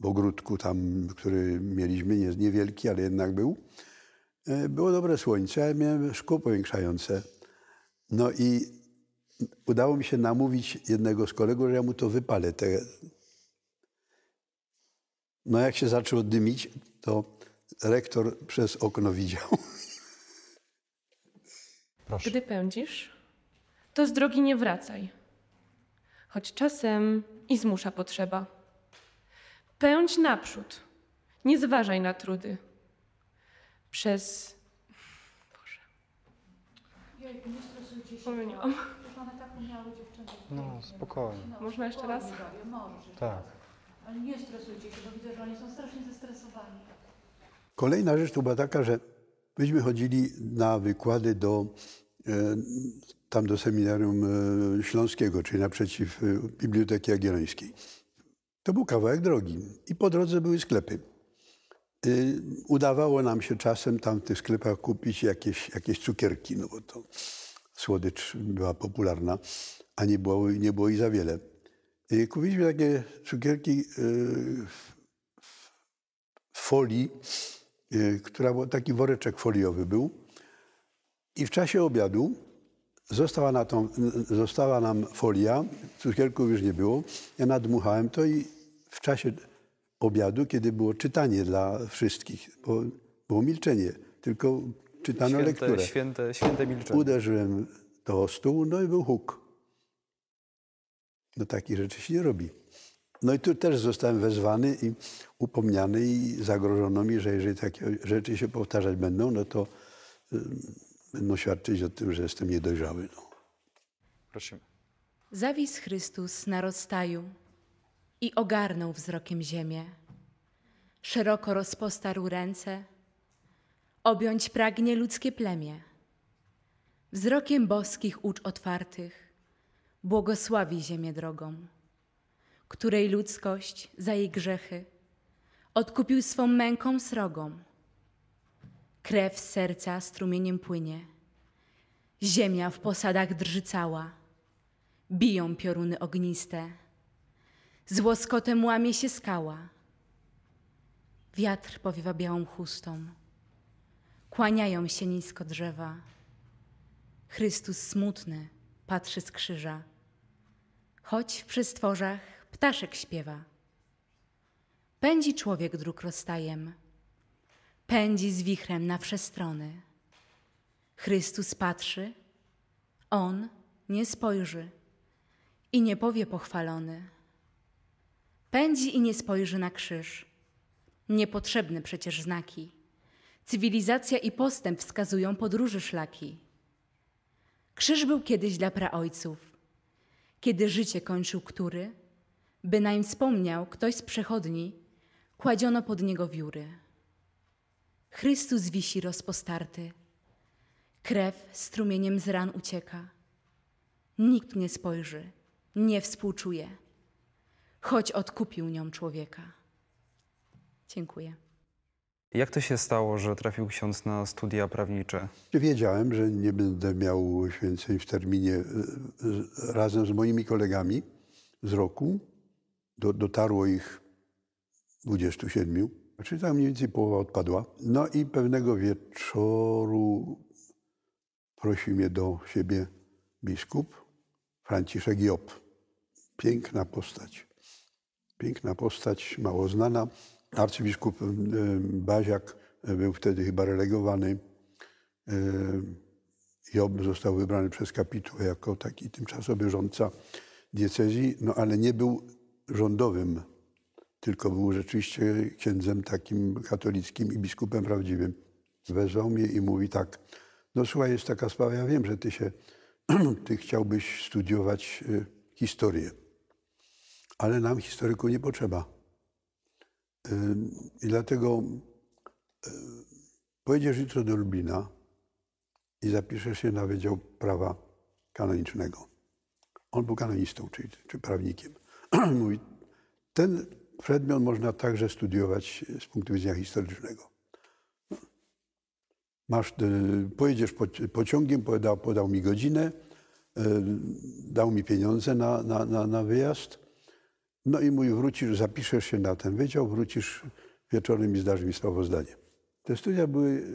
D: w ogródku tam, który mieliśmy, nie niewielki, ale jednak był. E, było dobre słońce, ja miałem szkło powiększające. No i udało mi się namówić jednego z kolegów, że ja mu to wypalę. Te... No jak się zaczęło dymić, to rektor przez okno widział.
K: Proszę. Gdy pędzisz, to z drogi nie wracaj, choć czasem i zmusza potrzeba. Pędź naprzód, nie zważaj na trudy. Przez.
G: Boże.
K: Pomyliłam. No, spokojnie. No, Można jeszcze raz?
A: Tak.
J: Ale nie stresujcie się, bo widzę, że oni są strasznie zestresowani.
D: Kolejna rzecz tu była taka, że Myśmy chodzili na wykłady do, e, tam do seminarium e, śląskiego, czyli naprzeciw e, Biblioteki Jagiellońskiej. To był kawałek drogi i po drodze były sklepy. Udawało nam się czasem tam w tych sklepach kupić jakieś, jakieś cukierki, no bo to słodycz była popularna, a nie było, nie było ich za wiele. Kupiliśmy takie cukierki w folii, Y, która taki woreczek foliowy był. I w czasie obiadu została, na tą, została nam folia, cukierków już nie było. Ja nadmuchałem to i w czasie obiadu, kiedy było czytanie dla wszystkich, bo było milczenie, tylko czytano święte, lekturę.
C: Święte, święte milczenie.
D: Uderzyłem do stół, no i był huk. No takich rzeczy się nie robi. No i tu też zostałem wezwany i upomniany i zagrożono mi, że jeżeli takie rzeczy się powtarzać będą, no to y, będą świadczyć o tym, że jestem niedojrzały. No.
E: Prosimy.
J: Zawisł Chrystus na rozstaju i ogarnął wzrokiem ziemię. Szeroko rozpostarł ręce, objąć pragnie ludzkie plemię. Wzrokiem boskich ucz otwartych, błogosławi ziemię drogą której ludzkość za jej grzechy odkupił swą męką srogą. Krew z serca strumieniem płynie, ziemia w posadach drży cała, biją pioruny ogniste, z łoskotem łamie się skała. Wiatr powiewa białą chustą, kłaniają się nisko drzewa. Chrystus smutny patrzy z krzyża, choć w przestworzach Staszek śpiewa. Pędzi człowiek dróg rozstajem, pędzi z wichrem na wsze strony. Chrystus patrzy, on nie spojrzy i nie powie pochwalony. Pędzi i nie spojrzy na krzyż. Niepotrzebne przecież znaki. Cywilizacja i postęp wskazują podróży szlaki. Krzyż był kiedyś dla praojców, kiedy życie kończył który by nań wspomniał ktoś z przechodni, kładziono pod niego wióry. Chrystus wisi rozpostarty, krew strumieniem z ran ucieka. Nikt nie spojrzy, nie współczuje, choć odkupił nią człowieka. Dziękuję.
C: Jak to się stało, że trafił ksiądz na studia prawnicze?
D: Wiedziałem, że nie będę miał święceń w terminie e, razem z moimi kolegami z roku do, dotarło ich 27, znaczy tam mniej więcej połowa odpadła. No i pewnego wieczoru prosi mnie do siebie biskup Franciszek Job. Piękna postać. Piękna postać, mało znana. Arcybiskup Baziak e, był wtedy chyba relegowany. E, Job został wybrany przez kapitułę jako taki tymczasowy rządca diecezji, no ale nie był rządowym, tylko był rzeczywiście księdzem takim katolickim i biskupem prawdziwym. Wezwał mnie i mówi tak, no słuchaj, jest taka sprawa, ja wiem, że ty się, ty chciałbyś studiować y, historię, ale nam historyków nie potrzeba. I dlatego y, pojedziesz jutro do Lublina i zapiszesz się na Wydział Prawa Kanonicznego. On był kanonistą, czyli, czy prawnikiem. mówi, ten przedmiot można także studiować z punktu widzenia historycznego. No. Masz, e, pojedziesz pociągiem, podał, podał mi godzinę, e, dał mi pieniądze na, na, na, na wyjazd. No i mój wrócisz, zapiszesz się na ten wydział, wrócisz wieczorem i zdasz mi sprawozdanie. Te studia były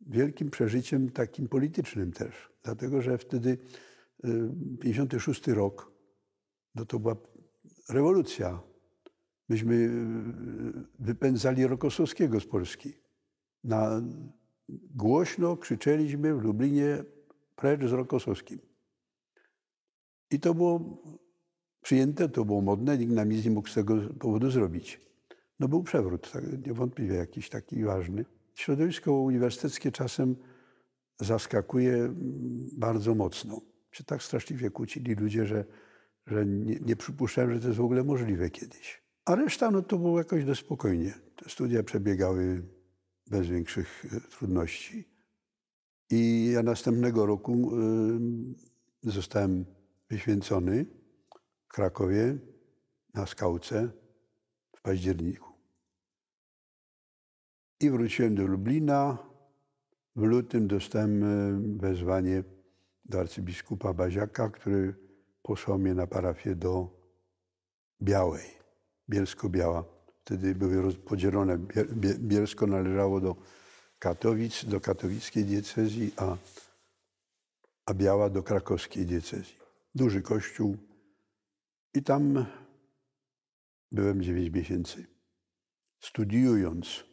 D: wielkim przeżyciem takim politycznym też, dlatego że wtedy 56 e, rok, no to była rewolucja. Myśmy y, wypędzali Rokosowskiego z Polski. Na, głośno krzyczeliśmy w Lublinie precz z Rokosowskim. I to było przyjęte, to było modne, nikt nam nic nie mógł z tego powodu zrobić. No był przewrót, tak, niewątpliwie jakiś taki ważny. Środowisko uniwersyteckie czasem zaskakuje bardzo mocno. Czy tak straszliwie kłócili ludzie, że że nie, nie przypuszczałem, że to jest w ogóle możliwe kiedyś. A reszta, no to było jakoś dospokojnie. spokojnie. Te studia przebiegały bez większych e, trudności. I ja następnego roku y, zostałem wyświęcony w Krakowie na skałce w październiku. I wróciłem do Lublina. W lutym dostałem e, wezwanie do arcybiskupa Baziaka, który posłał mnie na parafię do Białej, Bielsko-Biała. Wtedy były podzielone. Bielsko należało do Katowic, do katowickiej diecezji, a, a Biała do krakowskiej diecezji. Duży kościół. I tam byłem 9 miesięcy. Studiując,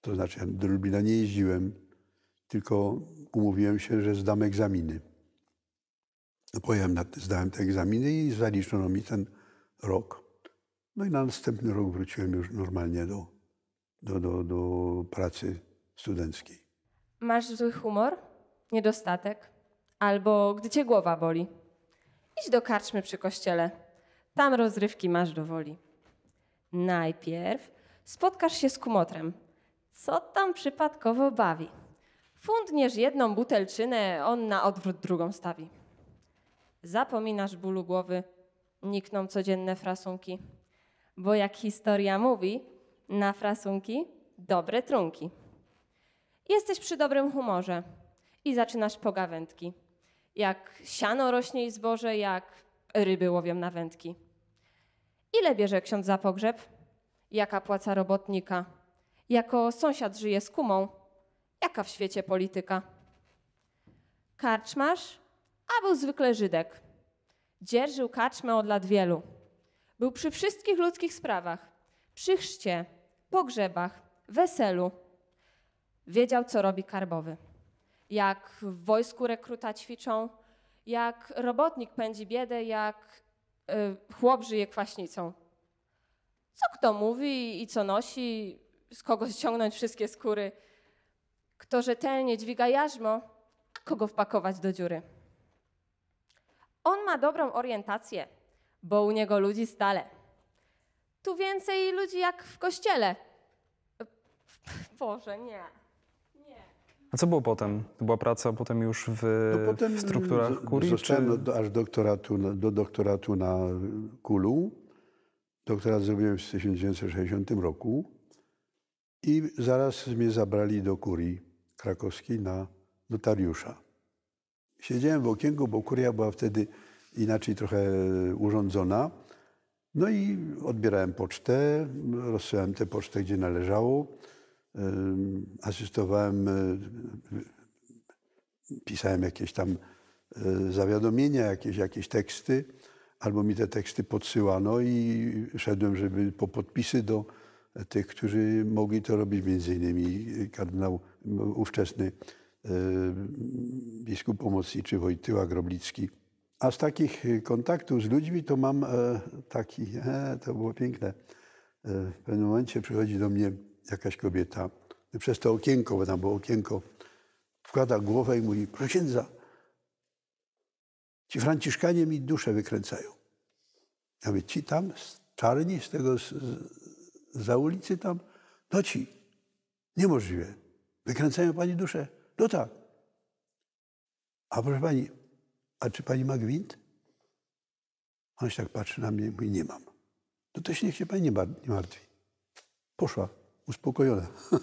D: to znaczy do Lublina nie jeździłem, tylko umówiłem się, że zdam egzaminy. No, pojechałem, zdałem te egzaminy i zaliczono mi ten rok. No i na następny rok wróciłem już normalnie do, do, do, do pracy studenckiej.
L: Masz zły humor, niedostatek, albo gdy cię głowa boli. Idź do karczmy przy kościele. Tam rozrywki masz do woli. Najpierw spotkasz się z kumotrem. Co tam przypadkowo bawi? Fundniesz jedną butelczynę, on na odwrót drugą stawi zapominasz bólu głowy, nikną codzienne frasunki. Bo jak historia mówi, na frasunki dobre trunki. Jesteś przy dobrym humorze i zaczynasz pogawędki. Jak siano rośnie i zboże, jak ryby łowią na wędki. Ile bierze ksiądz za pogrzeb? Jaka płaca robotnika? Jako sąsiad żyje z kumą? Jaka w świecie polityka? Karczmasz? a był zwykle Żydek. Dzierżył kaczmę od lat wielu. Był przy wszystkich ludzkich sprawach, przy chrzcie, pogrzebach, weselu. Wiedział, co robi karbowy. Jak w wojsku rekruta ćwiczą, jak robotnik pędzi biedę, jak y, chłop żyje kwaśnicą. Co kto mówi i co nosi, z kogo ściągnąć wszystkie skóry. Kto rzetelnie dźwiga jarzmo, a kogo wpakować do dziury. On ma dobrą orientację, bo u niego ludzi stale. Tu więcej ludzi jak w kościele. Boże,
G: nie.
C: A co było potem? To była praca potem już w, no potem w strukturach
D: kurii? Zostałem czy... do, aż doktoratu, do doktoratu na Kulu. Doktorat zrobiłem w 1960 roku. I zaraz mnie zabrali do kurii krakowskiej na notariusza. Siedziałem w okienku, bo kuria była wtedy inaczej trochę e, urządzona. No i odbierałem pocztę, rozsyłałem tę pocztę, gdzie należało. Asystowałem, e, pisałem jakieś tam e, zawiadomienia, jakieś, jakieś teksty, albo mi te teksty podsyłano i szedłem, żeby po podpisy do tych, którzy mogli to robić, między innymi kardynał ówczesny Y, biskup pomocniczy Wojtyła Groblicki. A z takich y, kontaktów z ludźmi to mam e, taki, e, to było piękne. E, w pewnym momencie przychodzi do mnie jakaś kobieta y, przez to okienko, bo tam było okienko, wkłada głowę i mówi, księdza, ci franciszkanie mi duszę wykręcają. Ja mówię, ci tam, z czarni, z tego, z, z, za ulicy tam? No ci, niemożliwe. Wykręcają pani duszę? No tak. A proszę pani, a czy pani ma gwint? On się tak patrzy na mnie i mówi, nie mam. No to się niech się pani nie martwi. Poszła, uspokojona.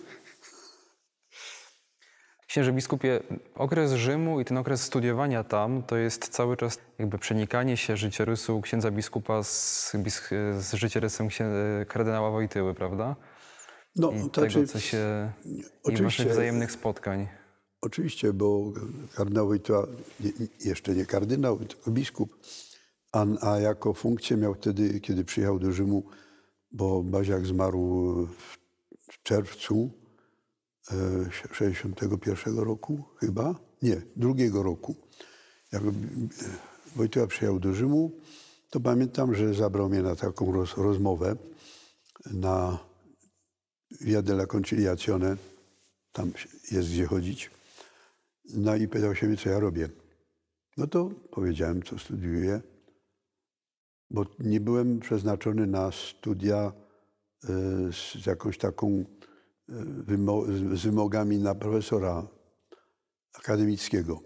C: Księże biskupie, okres Rzymu i ten okres studiowania tam to jest cały czas jakby przenikanie się życiorysu księdza biskupa z, z życiorysem kardynała Wojtyły, prawda?
M: No, I to tego, znaczy, co
C: się...
D: Oczywiście, I waszych wzajemnych spotkań. Oczywiście, bo kardynał to jeszcze nie kardynał, tylko biskup, a, a, jako funkcję miał wtedy, kiedy przyjechał do Rzymu, bo Baziak zmarł w czerwcu 61 e, roku chyba, nie, drugiego roku. Jak Wojtyła przyjechał do Rzymu, to pamiętam, że zabrał mnie na taką roz, rozmowę na Via della Conciliazione, tam jest gdzie chodzić. No i pytał się mnie, co ja robię. No to powiedziałem, co studiuję, bo nie byłem przeznaczony na studia y, z jakąś taką y, z wymogami na profesora akademickiego,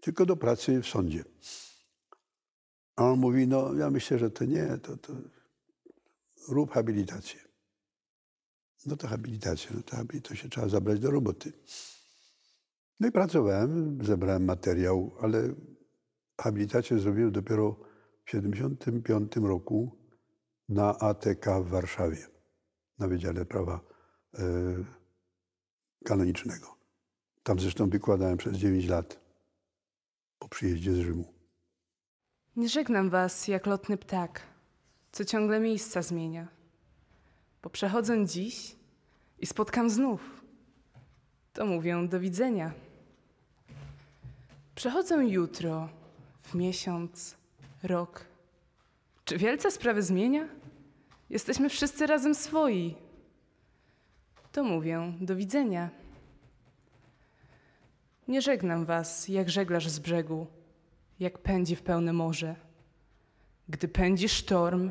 D: tylko do pracy w sądzie. A on mówi, no ja myślę, że to nie, to, to rób habilitację. No to habilitację, no to, habilitację, to się trzeba zabrać do roboty. No i pracowałem, zebrałem materiał, ale habilitację zrobiłem dopiero w 1975 roku na ATK w Warszawie, na Wydziale Prawa y, Kanonicznego. Tam zresztą wykładałem przez 9 lat po przyjeździe z Rzymu.
K: Nie żegnam was jak lotny ptak, co ciągle miejsca zmienia. Bo przechodzę dziś i spotkam znów. To mówię do widzenia. Przechodzę jutro, w miesiąc, rok. Czy wielce sprawy zmienia? Jesteśmy wszyscy razem swoi. To mówię, do widzenia. Nie żegnam was, jak żeglarz z brzegu, jak pędzi w pełne morze. Gdy pędzi sztorm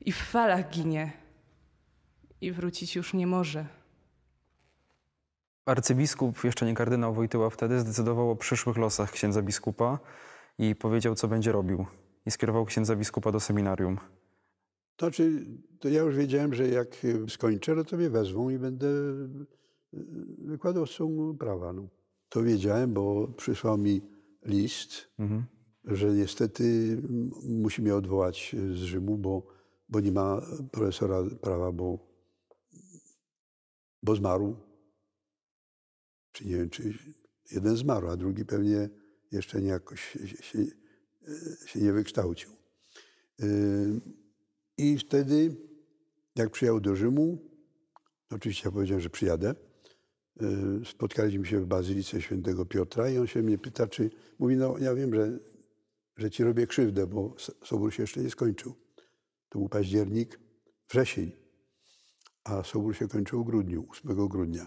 K: i w falach ginie i wrócić już nie może
C: arcybiskup, jeszcze nie kardynał Wojtyła wtedy, zdecydował o przyszłych losach księdza biskupa i powiedział, co będzie robił. I skierował księdza biskupa do seminarium.
D: To znaczy, to ja już wiedziałem, że jak skończę, no to mnie wezmą i będę y, wykładał z prawa. No. To wiedziałem, bo przysłał mi list, mhm. że niestety musi mnie odwołać z Rzymu, bo, bo nie ma profesora prawa, bo, bo zmarł czy nie wiem, czy jeden zmarł, a drugi pewnie jeszcze nie jakoś się, się, się e, nie wykształcił. E, I wtedy, jak przyjechał do Rzymu, oczywiście ja powiedziałem, że przyjadę, e, spotkaliśmy się w Bazylice Świętego Piotra i on się mnie pyta, czy... Mówi, no ja wiem, że, że ci robię krzywdę, bo Sobór się jeszcze nie skończył. To był październik, wrzesień, a Sobór się kończył w grudniu, 8 grudnia.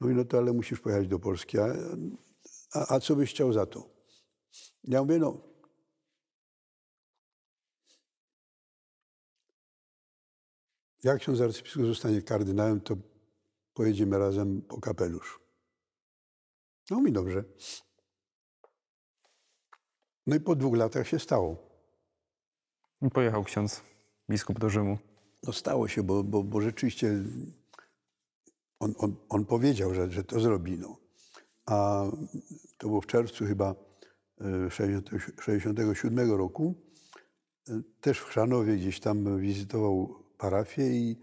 D: Mówi, no, no to ale musisz pojechać do Polski, a, a, a co byś chciał za to? Ja mówię, no Jak ksiądz arcybiskup zostanie kardynałem, to pojedziemy razem po kapelusz. No mi dobrze. No i po dwóch latach się stało. Pojechał ksiądz biskup do Rzymu. No stało się, bo, bo, bo rzeczywiście on, on, on powiedział, że, że to zrobi. No. A to było w czerwcu chyba 1967 e, roku. E, też w Chrzanowie gdzieś tam wizytował parafię i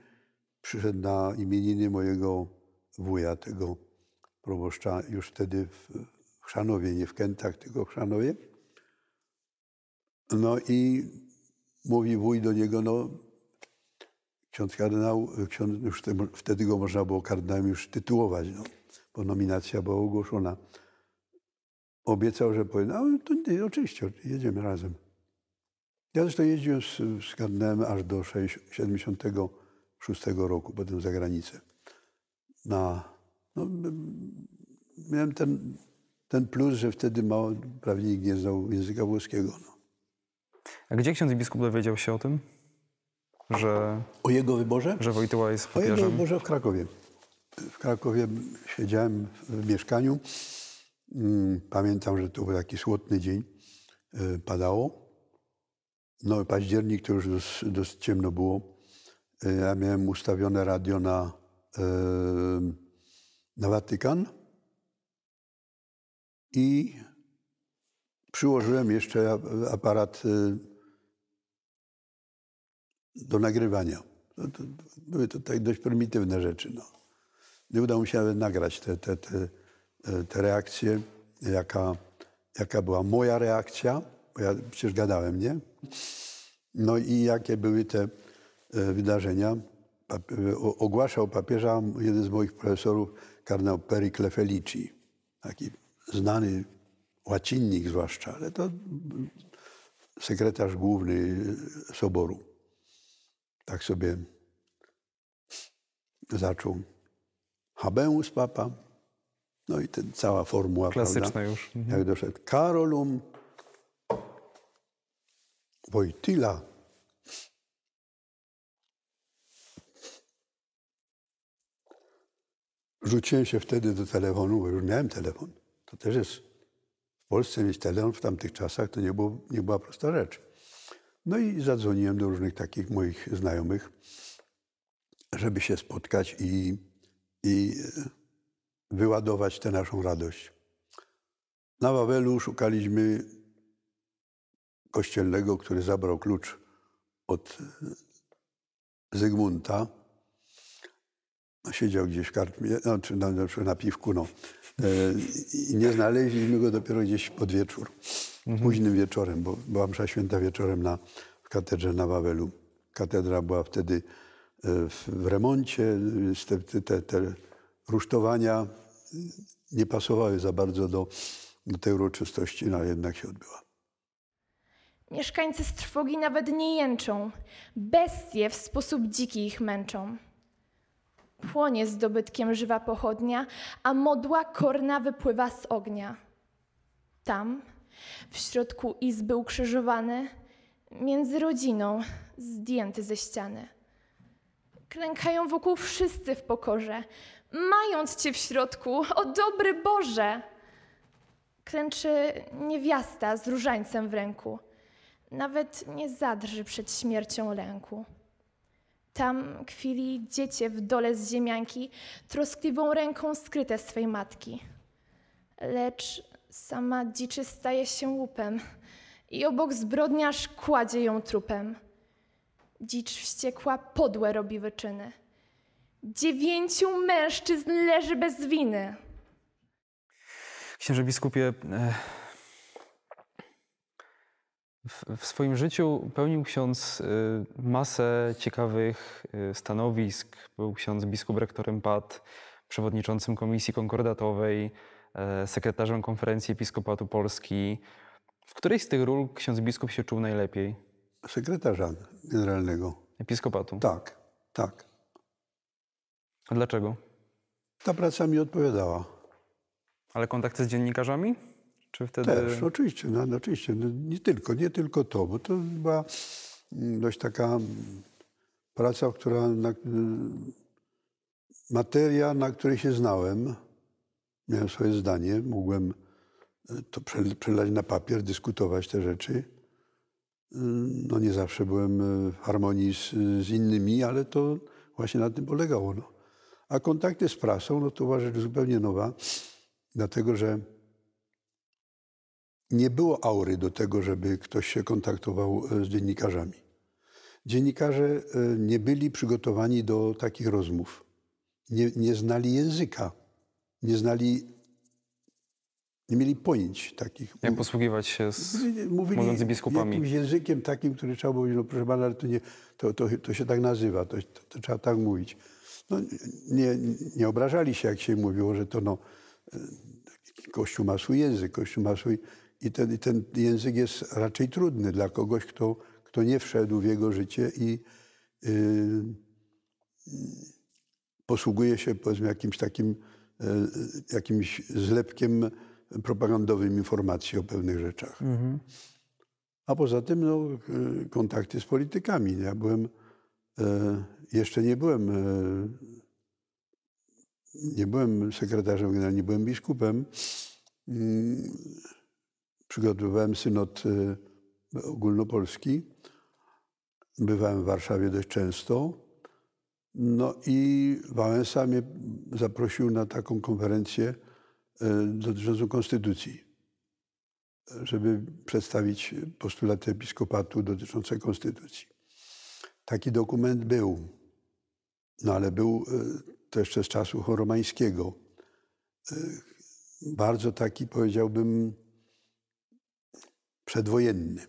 D: przyszedł na imieniny mojego wuja, tego proboszcza, już wtedy w, w Chrzanowie, nie w Kętach, tylko w Chrzanowie. No i mówi wuj do niego, no ksiądz kardynał, ksiądz, już wtedy go można było kardynałem już tytułować, no, bo nominacja była ogłoszona. Obiecał, że powie, no to nie, oczywiście, jedziemy razem. Ja zresztą jeździłem z, z kardynałem aż do 76 roku, potem za granicę. Na, no, miałem ten, ten plus, że wtedy mało, prawie nikt nie znał języka włoskiego. No.
C: A gdzie ksiądz biskup dowiedział się o tym?
D: że... O jego wyborze? Że Wojtyła jest papieżem. O jego wyborze w Krakowie. W Krakowie siedziałem w mieszkaniu. Mm, pamiętam, że to był taki słodny dzień. E, padało. No październik to już dość, ciemno było. E, ja miałem ustawione radio na, e, na Watykan i przyłożyłem jeszcze aparat do nagrywania. to były to tak dość prymitywne rzeczy. No. Nie udało mi się nagrać te, te, te, e, te reakcje, jaka, jaka była moja reakcja, bo ja przecież gadałem, nie? No i jakie były te e, wydarzenia. E, ogłaszał papieża jeden z moich profesorów, kardynał Pericle Felici, taki znany łacinnik zwłaszcza, ale to mm, sekretarz główny Soboru tak sobie zaczął Habemus Papa, no i ten, cała formuła. Klasyczna prawda, już. Mhm. Jak doszedł Karolum Wojtyla. Rzuciłem się wtedy do telefonu, bo już miałem telefon. To też jest w Polsce mieć telefon w tamtych czasach to nie, było, nie była prosta rzecz. No i zadzwoniłem do różnych takich moich znajomych, żeby się spotkać i, i e, wyładować tę naszą radość. Na Wawelu szukaliśmy kościelnego, który zabrał klucz od e, Zygmunta. No, siedział gdzieś w kartmie, znaczy no, na, na piwku, no. E, I nie znaleźliśmy go dopiero gdzieś pod wieczór mhm. późnym wieczorem, bo była msza święta wieczorem na, w katedrze na Wawelu. Katedra była wtedy e, w, w remoncie, te, te, te rusztowania nie pasowały za bardzo do, do tej uroczystości, no, ale jednak się odbyła.
N: Mieszkańcy z trwogi nawet nie jęczą. Bestie w sposób dziki ich męczą. Płonie zdobytkiem żywa pochodnia, a modła korna wypływa z ognia. Tam, w środku izby ukrzyżowany, między rodziną, zdjęty ze ściany. Klękają wokół wszyscy w pokorze, mając Cię w środku, o dobry Boże! Klęczy niewiasta z różańcem w ręku. Nawet nie zadrży przed śmiercią lęku. Tam kwili dziecię w dole z ziemianki, troskliwą ręką skryte swej matki. Lecz Sama dziczy staje się łupem i obok zbrodniarz kładzie ją trupem. Dzicz wściekła podłe robi wyczyny. Dziewięciu mężczyzn leży bez winy.
C: Księże biskupie, e, w, swoim życiu pełnił ksiądz e, masę ciekawych e, stanowisk. Był ksiądz biskup rektorem PAD, przewodniczącym komisji konkordatowej, E, sekretarzem konferencji Episkopatu Polski. W której z tych ról ksiądz biskup się czuł najlepiej?
D: Sekretarza generalnego.
C: Episkopatu? Tak, tak. A dlaczego? Ta
D: praca mi odpowiadała.
C: Ale kontakty z dziennikarzami? Czy wtedy... Też,
D: oczywiście, no, no oczywiście. No, nie tylko, nie tylko to, bo to była mm, dość taka mm, praca, która... Na, mm, materia, na której się znałem, miałem swoje zdanie, mogłem e, to przelać na papier, dyskutować te rzeczy. E, no nie zawsze byłem e, w harmonii z, z innymi, ale to właśnie na tym polegało. No. A kontakty z prasą, no to była rzecz zupełnie nowa, dlatego że nie było aury do tego, żeby ktoś się kontaktował z dziennikarzami. Dziennikarze nie byli przygotowani do takich rozmów. Nie, nie znali języka nie znali, nie mieli pojęć takich. Jak posługiwać się z Mówili mówiąc biskupami. jakimś językiem takim, który trzeba powiedzieć, no proszę pana, ale to, nie, to, to, to się tak nazywa, to, to, to trzeba tak mówić. No, nie, nie obrażali się, jak się mówiło, że to no, e, Kościół ma swój język, Kościół ma swój... I ten, i ten język jest raczej trudny dla kogoś, kto, kto nie wszedł w jego życie i yy, posługuje się, powiedzmy, jakimś takim E, jakimś zlepkiem propagandowym informacji o pewnych rzeczach. Mhm. A poza tym no, e, kontakty z politykami. Ja byłem, e, jeszcze nie byłem, nie byłem sekretarzem generalnym, nie byłem biskupem. Mm, przygotowywałem synod ogólnopolski. Bywałem w Warszawie dość często. No i Wałęsa mnie zaprosił na taką konferencję e, dotyczącą konstytucji, żeby przedstawić postulaty episkopatu dotyczące konstytucji. Taki dokument był, no ale był e, to jeszcze z czasu choromańskiego. E, bardzo taki, powiedziałbym, przedwojenny.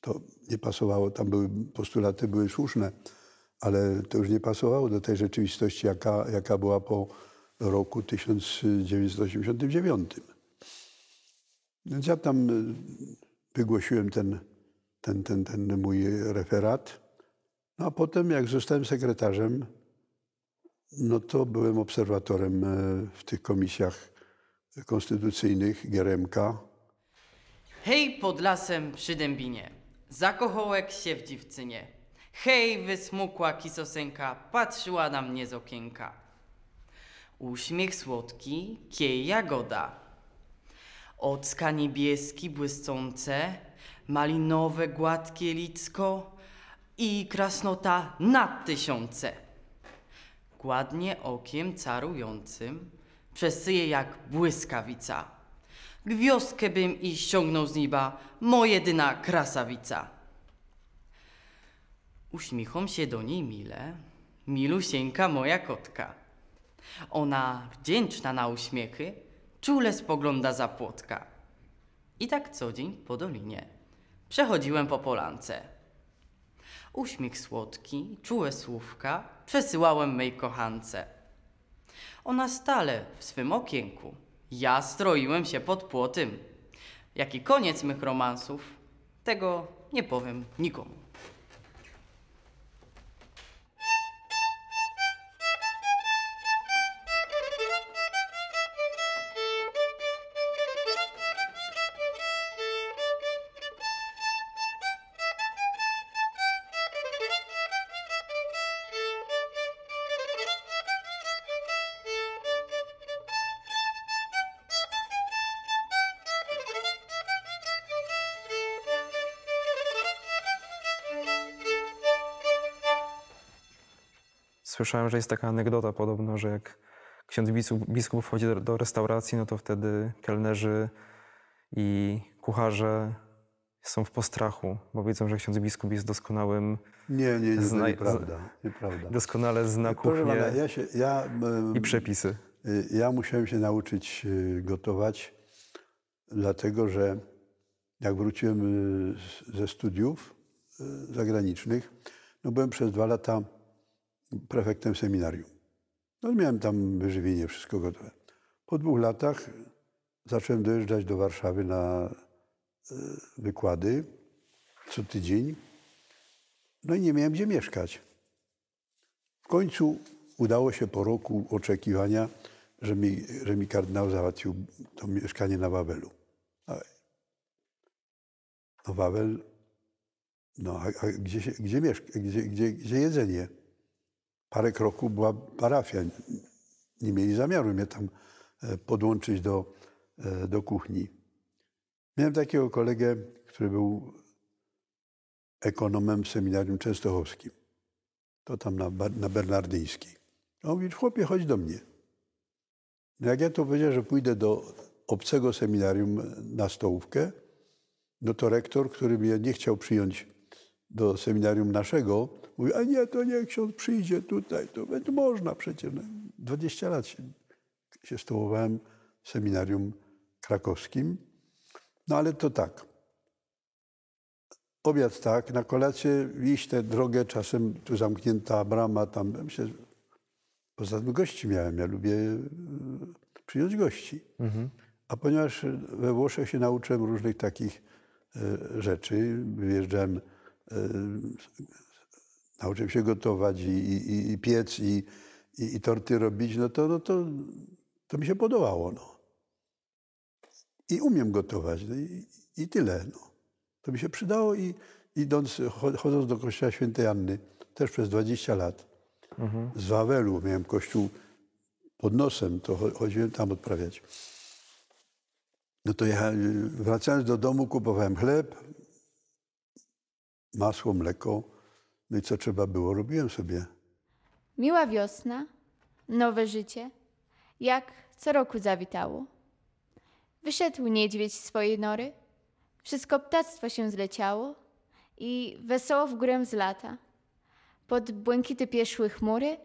D: To nie pasowało, tam były postulaty, były słuszne, ale to już nie pasowało do tej rzeczywistości, jaka, jaka była po roku 1989. Więc ja tam y, wygłosiłem ten, ten, ten, ten mój referat. No a potem, jak zostałem sekretarzem, no to byłem obserwatorem e, w tych komisjach konstytucyjnych Gieremka.
O: Hej pod lasem przy Dębinie, zakochołek się w dziewczynie. Hej, wysmukła kisosenka, patrzyła na mnie z okienka. Uśmiech słodki, kiej jagoda. Ocka niebieski błyscące, malinowe gładkie licko i krasnota na tysiące. Gładnie okiem carującym, przesyje jak błyskawica. Gwiazdkę bym i ściągnął z nieba, moja jedyna krasawica. Uśmiechom się do niej mile, milusieńka moja kotka. Ona wdzięczna na uśmiechy, czule spogląda za płotka. I tak co dzień po dolinie przechodziłem po polance. Uśmiech słodki, czułe słówka przesyłałem mej kochance. Ona stale w swym okienku, ja stroiłem się pod płotem. Jaki koniec mych romansów, tego nie powiem nikomu.
C: słyszałem, że jest taka anegdota podobno, że jak ksiądz biskup, biskup wchodzi do, do restauracji, no to wtedy kelnerzy i kucharze są w postrachu, bo wiedzą, że ksiądz biskup jest doskonałym... Nie, nie, nie, zna... nieprawda,
D: nieprawda. Doskonale zna no, kuchnię pana, ja się, ja, i przepisy. Y, ja musiałem się nauczyć y, gotować, dlatego że jak wróciłem y, ze studiów zagranicznych, no byłem przez dwa lata prefektem seminarium. No, miałem tam wyżywienie, wszystko gotowe. Po dwóch latach zacząłem dojeżdżać do Warszawy na e, wykłady co tydzień. No i nie miałem gdzie mieszkać. W końcu udało się po roku oczekiwania, że mi, że mi kardynał załatwił to mieszkanie na Wawelu. No Wawel, no a, a gdzie, gdzie, mieszka, gdzie, gdzie, gdzie jedzenie? parę kroków była parafia. Nie mieli zamiaru mnie tam e, podłączyć do, e, do kuchni. Miałem takiego kolegę, który był ekonomem w seminarium częstochowskim. To tam na, na Bernardyńskiej. On mówi, chłopie, chodź do mnie. No jak ja to powiedziałem, że pójdę do obcego seminarium na stołówkę, no to rektor, który mnie nie chciał przyjąć do seminarium naszego, Mówi, a nie, to nie ksiądz przyjdzie tutaj, to będzie można przecież. 20 no, lat się, się stołowałem w seminarium krakowskim. No ale to tak. Obiad tak, na kolację iść tę drogę, czasem tu zamknięta brama, tam się... Poza tym gości miałem, ja lubię e, przyjąć gości. Mhm. A ponieważ we Włoszech się nauczyłem różnych takich e, rzeczy, wyjeżdżałem e, nauczył się gotować i, i, i piec, i, i, i, torty robić, no to, no to, to mi się podobało. No. I umiem gotować. No i, i, tyle. No. To mi się przydało i idąc, chodząc do kościoła świętej Anny, też przez 20 lat, mhm. z Wawelu miałem kościół pod nosem, to chodziłem tam odprawiać. No to ja wracając do domu kupowałem chleb, masło, mleko, no i co trzeba było, robiłem sobie.
P: Miła wiosna, nowe życie, jak co roku zawitało. Wyszedł niedźwiedź z swojej nory, wszystko ptactwo się zleciało i wesoło w górę zlata. Pod błękity pieszły chmury,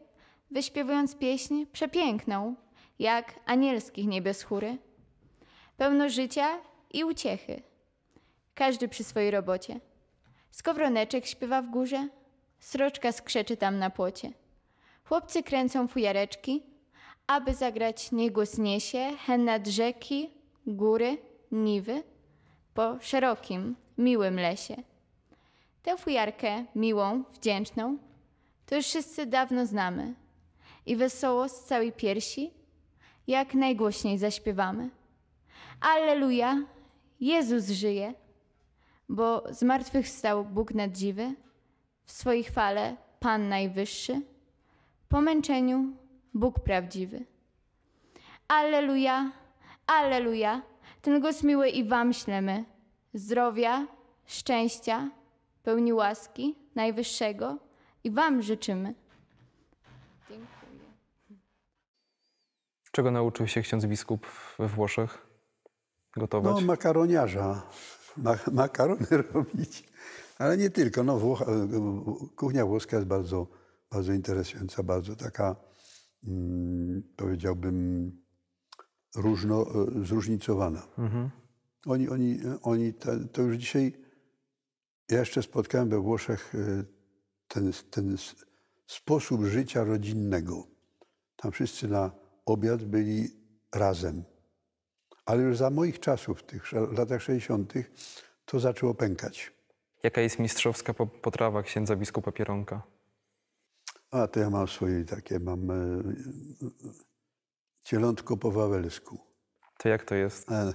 P: wyśpiewując pieśń przepiękną, jak anielskich niebios chóry. Pełno życia i uciechy, każdy przy swojej robocie. Skowroneczek śpiewa w górze, Sroczka skrzeczy tam na płocie. Chłopcy kręcą fujareczki, aby zagrać niech głos niesie, hen nad rzeki, góry, niwy, po szerokim, miłym lesie. Tę fujarkę, miłą, wdzięczną, to już wszyscy dawno znamy i wesoło z całej piersi, jak najgłośniej zaśpiewamy. Alleluja, Jezus żyje, bo zmartwychwstał Bóg dziwy w swojej chwale Pan Najwyższy, po męczeniu Bóg prawdziwy. Alleluja, alleluja, ten głos miły i Wam ślemy. Zdrowia, szczęścia, pełni łaski Najwyższego i Wam życzymy. Dziękuję.
C: Czego nauczył się ksiądz biskup we Włoszech gotować? No,
D: makaroniarza. Ma makarony robić. Ale nie tylko. No, Włoch, e, e, kuchnia włoska jest bardzo, bardzo interesująca, bardzo taka, mm, powiedziałbym, różno, e, zróżnicowana. Mhm. Oni, oni, oni to, to już dzisiaj, ja jeszcze spotkałem we Włoszech ten, ten sposób życia rodzinnego. Tam wszyscy na obiad byli razem. Ale już za moich czasów, w tych latach 60., to zaczęło pękać. Jaka jest mistrzowska
C: potrawa księdza biskupa Pieronka?
D: A to ja mam swoje takie, mam e, cielątko po wawelsku. To jak to jest? E, A,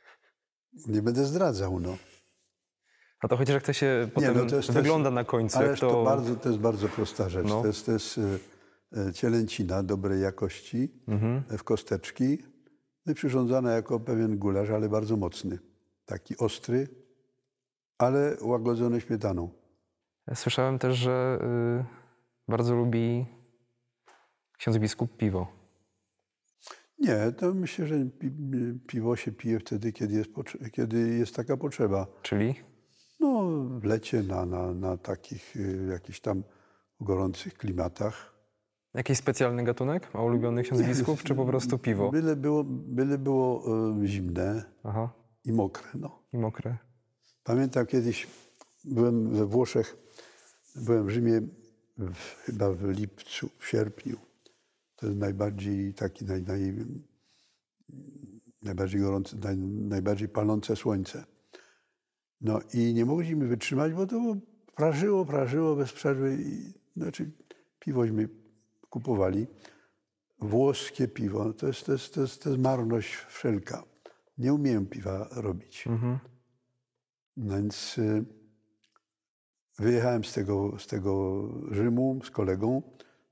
D: nie będę zdradzał, no.
C: A to chociaż jak to się nie, no potem no to jest, wygląda na końcu. Ale to... To, bardzo,
D: to jest bardzo prosta rzecz. No. To jest, to jest e, cielęcina dobrej jakości mhm. E, w kosteczki, no przyrządzana jako pewien gulasz, ale bardzo mocny. Taki ostry, ale łagodzone śmietaną.
C: Słyszałem też, że y, bardzo lubi ksiądz biskup piwo.
D: Nie, to myślę, że pi, piwo się pije wtedy, kiedy jest, kiedy jest taka potrzeba. Czyli? No, w lecie, na, na, na takich y, jakichś tam gorących klimatach.
C: Jakiś specjalny gatunek ma ulubiony ksiądz biskup, czy po prostu piwo?
D: Byle było, byle było y, zimne Aha. i mokre. No. I mokre. Pamiętam kiedyś, byłem we Włoszech, byłem w Rzymie w, chyba w lipcu, w sierpniu. To jest najbardziej taki, naj, naj, najbardziej gorące, naj, najbardziej palące słońce. No i nie mogliśmy wytrzymać, bo to prażyło, prażyło bez przerwy. I, znaczy piwośmy kupowali. Włoskie piwo, to jest, to jest, to jest, to jest marność wszelka. Nie umiem piwa robić. Mhm. Więc y, wyjechałem z tego, z tego Rzymu z kolegą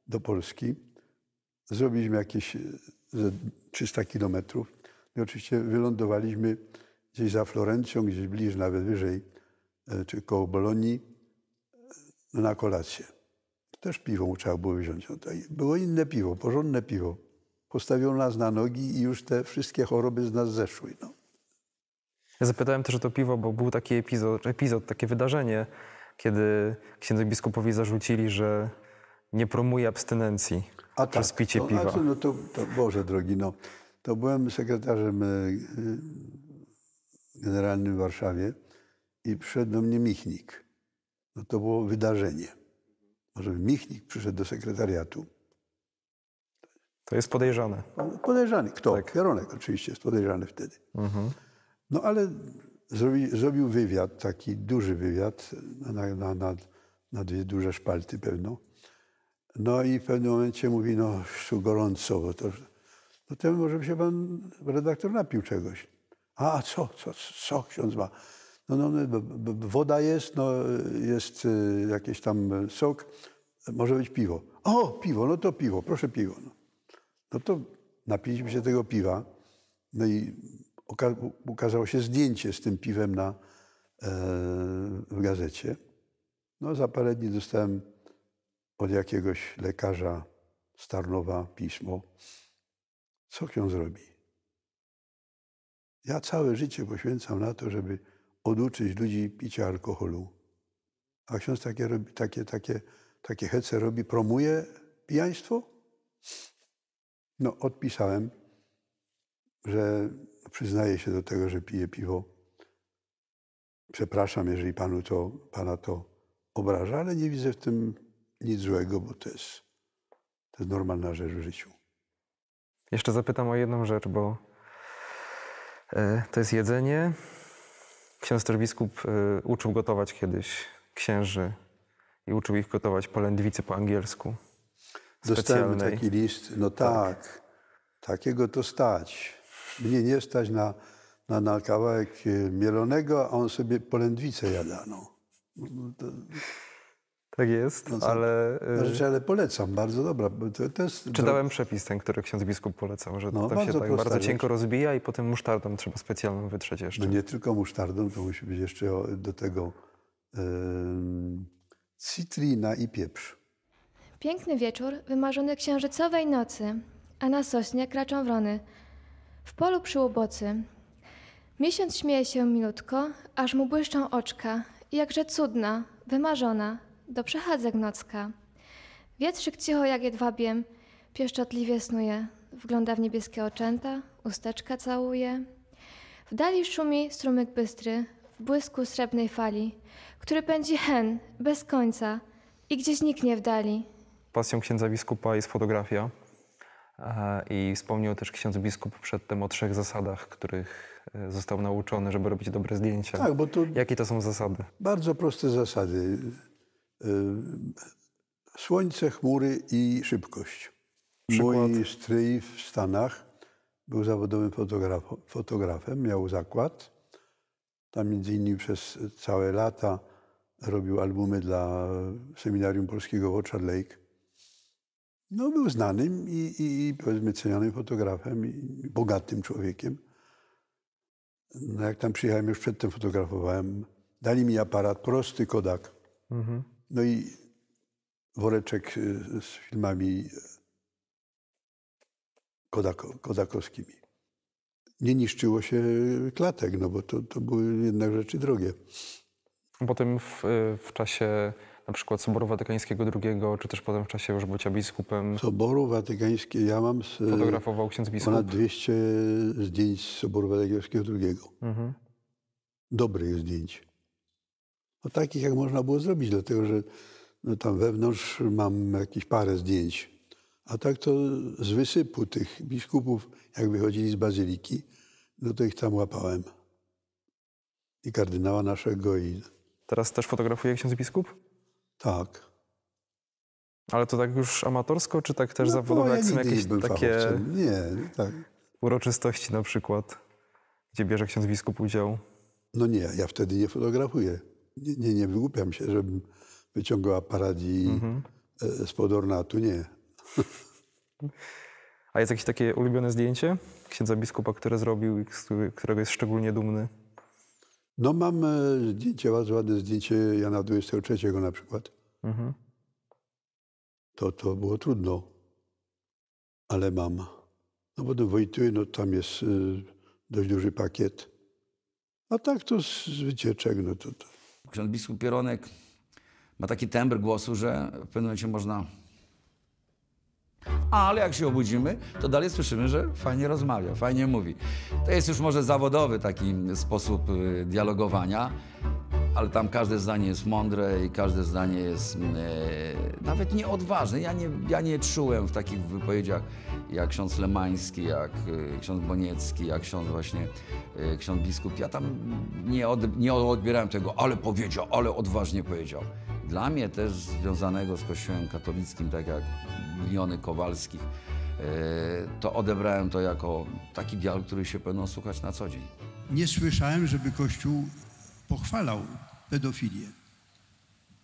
D: do Polski. Zrobiliśmy jakieś 300 y, kilometrów. No I oczywiście wylądowaliśmy gdzieś za Florencją, gdzieś bliżej, nawet wyżej, y, czy koło Bolonii, na kolację. Też piwo trzeba było wziąć. No było inne piwo, porządne piwo. Postawiono nas na nogi i już te wszystkie choroby z nas zeszły. No.
C: Ja zapytałem też o to piwo, bo był taki epizod, epizod takie wydarzenie, kiedy księdzu biskupowi zarzucili, że nie promuje abstynencji
D: A przez tak, picie to, znaczy, piwa. A, no to, to, Boże drogi, no, to byłem sekretarzem e, e, generalnym w Warszawie i przyszedł do mnie Michnik. No to było wydarzenie. Może Michnik przyszedł do sekretariatu. To jest podejrzane. Podejrzany. Kto? Tak. oczywiście jest podejrzany wtedy. Mhm. No ale zrobi, zrobił wywiad, taki duży wywiad, na, na, na, na dwie duże szpalty pewno. No i w pewnym momencie mówi, no tu gorąco, bo to... No to może by się pan redaktor napił czegoś. A co, co, co ksiądz ma? No, no, no woda jest, no, jest y, jakiś tam sok, może być piwo. O, piwo, no to piwo, proszę piwo. No, no to napiliśmy się tego piwa, no i ukazało się zdjęcie z tym piwem na, e, w gazecie. No, za parę dni dostałem od jakiegoś lekarza starnowa pismo. Co ksiądz robi? Ja całe życie poświęcam na to, żeby oduczyć ludzi picia alkoholu. A ksiądz takie, robi, takie, takie, takie hece robi, promuje pijaństwo? No, odpisałem, że przyznaję się do tego, że piję piwo. Przepraszam, jeżeli panu to, pana to obraża, ale nie widzę w tym nic złego, bo to jest, to jest normalna rzecz w życiu.
C: Jeszcze zapytam o jedną rzecz, bo e, to jest jedzenie. Ksiądz e, uczył gotować kiedyś księży i uczył ich gotować polędwicy
D: po angielsku. Dostałem taki list, no tak, tak takiego to stać mnie nie stać na, na, na kawałek e, mielonego, a on sobie polędwicę jada. No. To, tak jest, no, ale... No, y, ale polecam, bardzo dobra. To, to jest Czytałem do... przepis ten, który ksiądz biskup polecał, że
C: no, tam się tak bardzo cienko
D: rzecz. rozbija i potem musztardą trzeba specjalną wytrzeć jeszcze. No nie tylko musztardą, to musi być jeszcze do tego yy, i pieprz.
N: Piękny wieczór wymarzony księżycowej nocy, a na sośnie kraczą wrony – w polu przy łobocy miesiąc śmieje się milutko, aż mu błyszczą oczka, jakże cudna, wymarzona, do przechadzek nocka. Wietrzyk cicho jak jedwabiem, pieszczotliwie snuje, wgląda w niebieskie oczęta, usteczka całuje. W dali szumi strumyk bystry, w błysku srebrnej fali, który pędzi hen, bez końca i gdzieś niknie w dali.
C: Pasją księdza biskupa jest fotografia. I wspomniał też ksiądz biskup przedtem o trzech zasadach, których e, został nauczony, żeby robić dobre zdjęcia. Tak, bo to Jakie to są zasady?
D: Bardzo proste zasady. E, słońce, chmury i szybkość. Przykład? Mój stryj w Stanach był zawodowym fotografem, miał zakład. Tam między innymi przez całe lata robił albumy dla Seminarium Polskiego w Orchard Lake no, był znanym i, i, i powiedzmy cenionym fotografem i bogatym człowiekiem. No, jak tam przyjechałem, już przedtem fotografowałem. Dali mi aparat, prosty Kodak. Mhm. No i woreczek y, z filmami y, Kodako, kodakowskimi. Nie niszczyło się klatek, no bo to, to były jednak rzeczy drogie.
C: Potem w, y, w czasie na przykład Soboru Watykańskiego II,
D: czy też potem w czasie już bycia biskupem. Soboru Watykańskiego, ja mam z, fotografował ksiądz biskup. ponad 200 zdjęć z Soboru Watykańskiego II. Mhm. Dobrych zdjęć. No takich, jak można było zrobić, dlatego że no, tam wewnątrz mam jakieś parę zdjęć. A tak to z wysypu tych biskupów, jak wychodzili z bazyliki, no to ich tam łapałem. I kardynała naszego i... Teraz też fotografuje ksiądz biskup? Tak.
C: Ale to tak już amatorsko, czy tak też no, zawodowo? Jak są jakieś takie
D: nie, tak.
C: uroczystości na przykład, gdzie bierze ksiądz biskup udział?
D: No nie, ja wtedy nie fotografuję. Nie, nie, nie wygłupiam się, żebym wyciągał aparat i mhm. spod e, ornatu, nie.
C: A jest jakieś takie ulubione zdjęcie księdza biskupa, które zrobił i którego jest szczególnie dumny?
D: No mam e, zdjęcie, bardzo ładne zdjęcie Jana 23 na przykład Mhm. To, to było trudno. Ale mam. No bo do wojtuje, no tam jest y, dość duży pakiet.
M: A tak to z
H: wycieczek, no to, to... Ksiądz biskup Pieronek ma taki tembr głosu, że w pewnym momencie można... Ale jak się obudzimy, to dalej słyszymy, że fajnie rozmawia, fajnie mówi. To jest już może zawodowy taki sposób y, dialogowania, ale tam każde zdanie jest mądre i każde zdanie jest mm, e, nawet nieodważne. Ja nie, ja nie czułem w takich wypowiedziach jak ksiądz Lemański, jak e, ksiądz Boniecki, jak ksiądz właśnie, e, ksiądz biskup. Ja tam nie, od, nie odbierałem tego, ale powiedział, ale odważnie powiedział. Dla mnie też związanego z kościołem katolickim, tak jak miliony Kowalskich, e, to odebrałem to jako taki dialog, który się powinno słuchać na co dzień.
D: Nie słyszałem, żeby Kościół pochwalał pedofilię.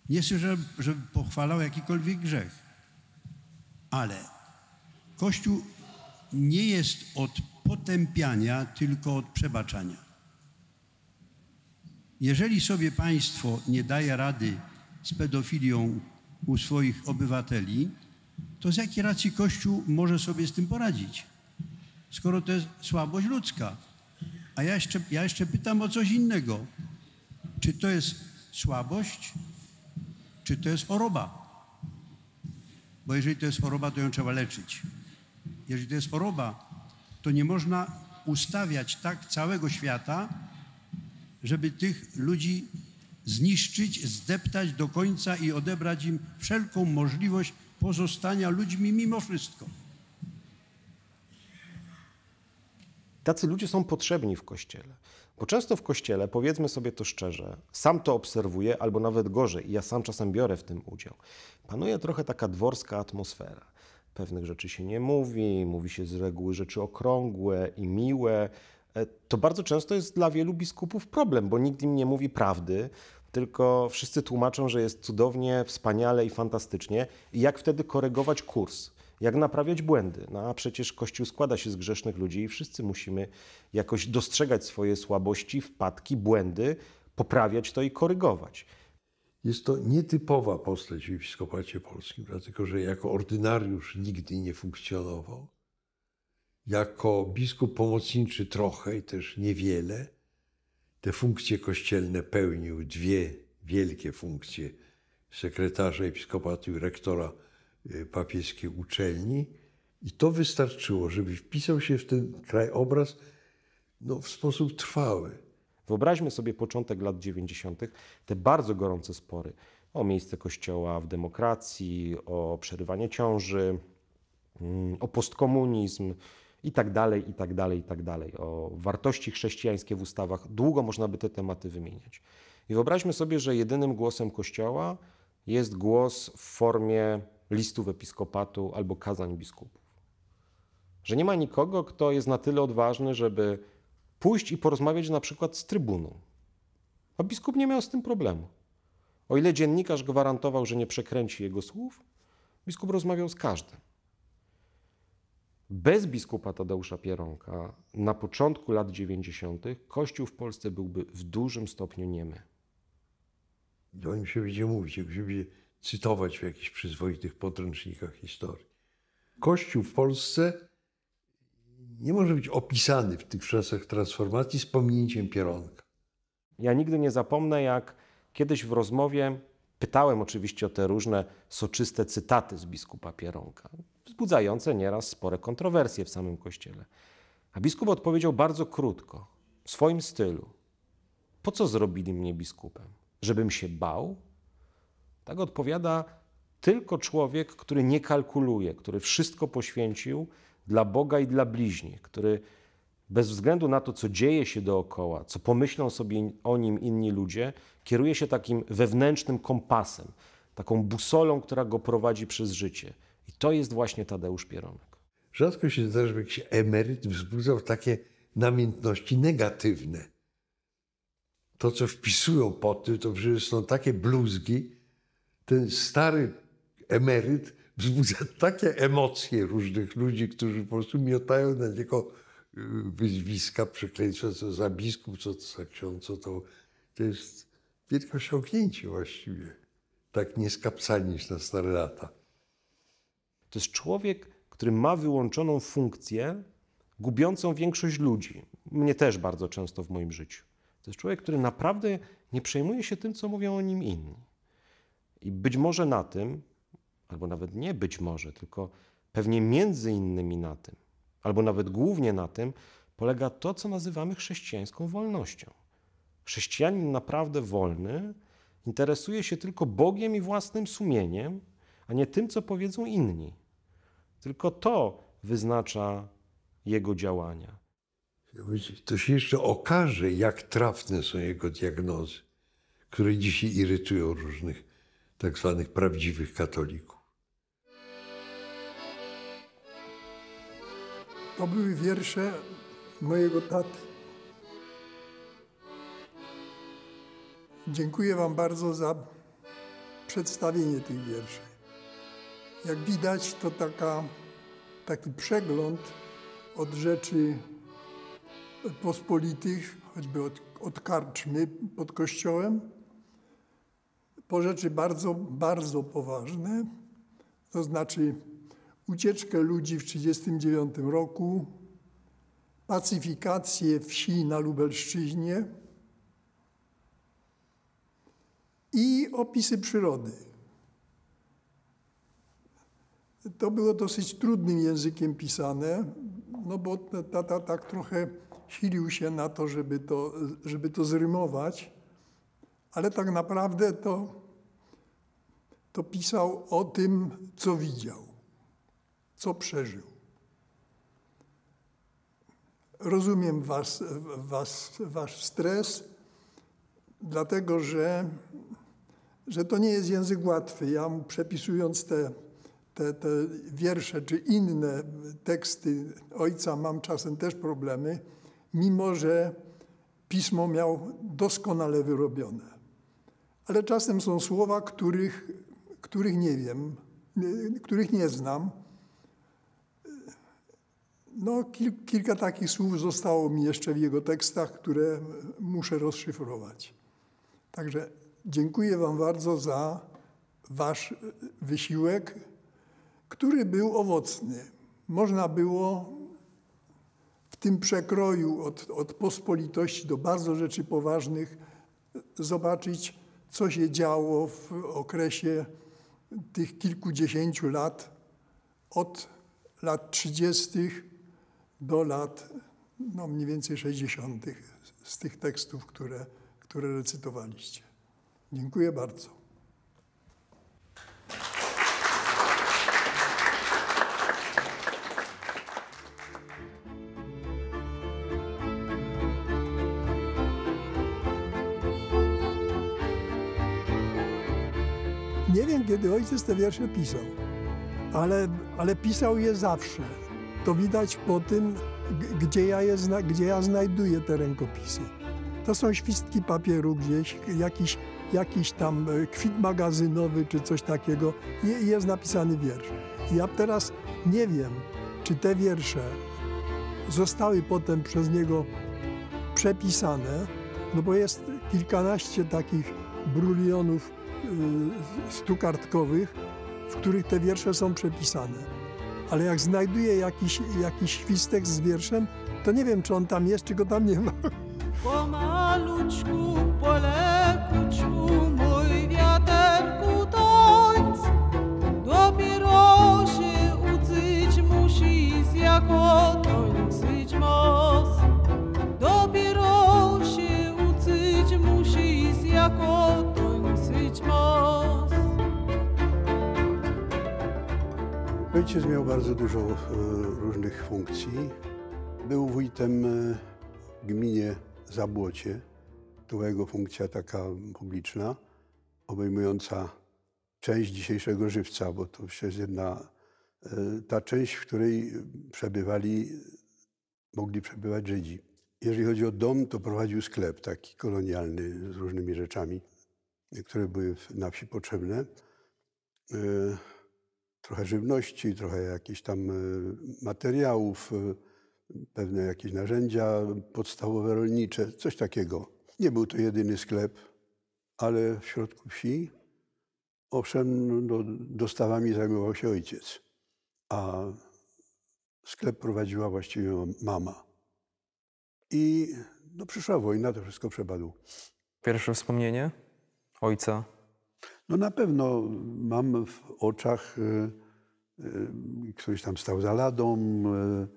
D: Nie słyszę, żeby pochwalał jakikolwiek grzech, ale Kościół nie jest od potępiania, tylko od przebaczania. Jeżeli sobie państwo nie daje rady z pedofilią u swoich obywateli, to z jakiej racji Kościół może sobie z tym poradzić? Skoro to jest słabość ludzka. A ja jeszcze, ja jeszcze pytam o coś innego. Czy to jest słabość, czy to jest choroba? Bo jeżeli to jest choroba, to ją trzeba leczyć. Jeżeli to jest choroba, to nie można ustawiać tak całego świata, żeby tych ludzi zniszczyć, zdeptać do końca i odebrać im wszelką możliwość pozostania ludźmi mimo wszystko.
I: Tacy ludzie są potrzebni w kościele. Bo często w kościele, powiedzmy sobie to szczerze, sam to obserwuję, albo nawet gorzej, i ja sam czasem biorę w tym udział. Panuje trochę taka dworska atmosfera. Pewnych rzeczy się nie mówi, mówi się z reguły rzeczy okrągłe i miłe. E, to bardzo często jest dla wielu biskupów problem, bo nikt im nie mówi prawdy, tylko wszyscy tłumaczą, że jest cudownie, wspaniale i fantastycznie. I jak wtedy korygować kurs? jak naprawiać błędy. No a przecież Kościół składa się z grzesznych ludzi i wszyscy musimy jakoś dostrzegać swoje słabości, wpadki, błędy,
E: poprawiać to i korygować. Jest to nietypowa postać w Episkopacie Polskim, dlatego że jako ordynariusz nigdy nie funkcjonował. Jako biskup pomocniczy trochę i też niewiele. Te funkcje kościelne pełnił, dwie wielkie funkcje sekretarza episkopatu i rektora Y, papieskiej uczelni. I to wystarczyło, żeby wpisał się w ten krajobraz no, w sposób trwały. Wyobraźmy sobie początek
I: lat 90., te bardzo gorące spory o miejsce Kościoła w demokracji, o przerywanie ciąży, mm, o postkomunizm i tak dalej, i tak dalej, i tak dalej, o wartości chrześcijańskie w ustawach. Długo można by te tematy wymieniać. I wyobraźmy sobie, że jedynym głosem Kościoła jest głos w formie listów episkopatu albo kazań biskupów. Że nie ma nikogo, kto jest na tyle odważny, żeby pójść i porozmawiać na przykład z trybuną. A biskup nie miał z tym problemu. O ile dziennikarz gwarantował, że nie przekręci jego słów, biskup rozmawiał z każdym. Bez biskupa Tadeusza Pieronka na początku lat 90. Kościół w Polsce byłby w dużym stopniu
E: niemy. To mi się będzie mówić, jak się będzie cytować w jakichś przyzwoitych podręcznikach historii. Kościół w Polsce nie może być opisany w tych czasach transformacji z pominięciem pieronka. Ja nigdy nie
I: zapomnę, jak kiedyś w rozmowie pytałem oczywiście o te różne soczyste cytaty z biskupa Pieronka, wzbudzające nieraz spore kontrowersje w samym kościele. A biskup odpowiedział bardzo krótko, w swoim stylu. Po co zrobili mnie biskupem? Żebym się bał? Tak odpowiada tylko człowiek, który nie kalkuluje, który wszystko poświęcił dla Boga i dla bliźni, który bez względu na to, co dzieje się dookoła, co pomyślą sobie o nim inni ludzie, kieruje się takim wewnętrznym kompasem, taką busolą, która go prowadzi
E: przez życie. I to jest właśnie Tadeusz Pieronek. Rzadko się zdarza, jakiś emeryt wzbudzał takie namiętności negatywne. To, co wpisują pod tym, to przecież są takie bluzgi, ten stary emeryt wzbudza takie emocje różnych ludzi, którzy po prostu miotają na niego y, wyzwiska, przekleństwa, co za biskup, co za ksiądz, co to. To jest wielkie osiągnięcie właściwie. Tak nie na stare lata. To jest człowiek, który ma wyłączoną funkcję,
I: gubiącą większość ludzi. Mnie też bardzo często w moim życiu. To jest człowiek, który naprawdę nie przejmuje się tym, co mówią o nim inni. I być może na tym, albo nawet nie być może, tylko pewnie między innymi na tym, albo nawet głównie na tym, polega to, co nazywamy chrześcijańską wolnością. Chrześcijanin naprawdę wolny interesuje się tylko Bogiem i własnym sumieniem, a nie
E: tym, co powiedzą inni. Tylko to wyznacza jego działania. To się jeszcze okaże, jak trafne są jego diagnozy, które dzisiaj irytują różnych tak zwanych prawdziwych katolików.
M: To były wiersze mojego taty. Dziękuję Wam bardzo za przedstawienie tych wierszy. Jak widać, to taka, taki przegląd od rzeczy pospolitych, choćby od, od karczmy pod kościołem, po rzeczy bardzo, bardzo poważne, to znaczy ucieczkę ludzi w 1939 roku, pacyfikację wsi na Lubelszczyźnie i opisy przyrody. To było dosyć trudnym językiem pisane, no bo tata tak trochę silił się na to, żeby to, żeby to zrymować ale tak naprawdę to, to pisał o tym, co widział, co przeżył. Rozumiem was, was, wasz stres, dlatego że, że to nie jest język łatwy. Ja przepisując te, te, te wiersze czy inne teksty ojca mam czasem też problemy, mimo że pismo miał doskonale wyrobione ale czasem są słowa, których, których nie wiem, których nie znam. No, kilka takich słów zostało mi jeszcze w jego tekstach, które muszę rozszyfrować. Także dziękuję Wam bardzo za Wasz wysiłek, który był owocny. Można było w tym przekroju od, od pospolitości do bardzo rzeczy poważnych zobaczyć co się działo w okresie tych kilkudziesięciu lat, od lat 30. do lat no, mniej więcej 60. z tych tekstów, które, które recytowaliście. Dziękuję bardzo. kiedy ojciec te wiersze pisał. Ale, ale pisał je zawsze. To widać po tym, gdzie ja, je zna, gdzie ja znajduję te rękopisy. To są świstki papieru gdzieś, jakiś, jakiś tam e, kwit magazynowy czy coś takiego i jest napisany wiersz. Ja teraz nie wiem, czy te wiersze zostały potem przez niego przepisane, no bo jest kilkanaście takich brulionów Y, stukartkowych, w których te wiersze są przepisane. Ale jak znajduję jakiś, jakiś świstek z wierszem, to nie wiem, czy on tam jest, czy go tam nie ma.
Q: Pomaluczku pole.
D: Ojciec miał bardzo dużo e, różnych funkcji. Był wójtem e, w gminie Zabłocie. To jego funkcja taka publiczna, obejmująca część dzisiejszego Żywca, bo to jest jedna e, ta część, w której przebywali, mogli przebywać Żydzi. Jeżeli chodzi o dom, to prowadził sklep taki kolonialny z różnymi rzeczami, które były na wsi potrzebne trochę żywności, trochę jakichś tam e, materiałów, e, pewne jakieś narzędzia podstawowe rolnicze, coś takiego. Nie był to jedyny sklep, ale w środku wsi, owszem, no, dostawami zajmował się ojciec, a sklep prowadziła właściwie mama. I no, przyszła wojna, to wszystko przebadł. Pierwsze
C: wspomnienie ojca
D: no na pewno mam w oczach, y, y, ktoś tam stał za ladą, y,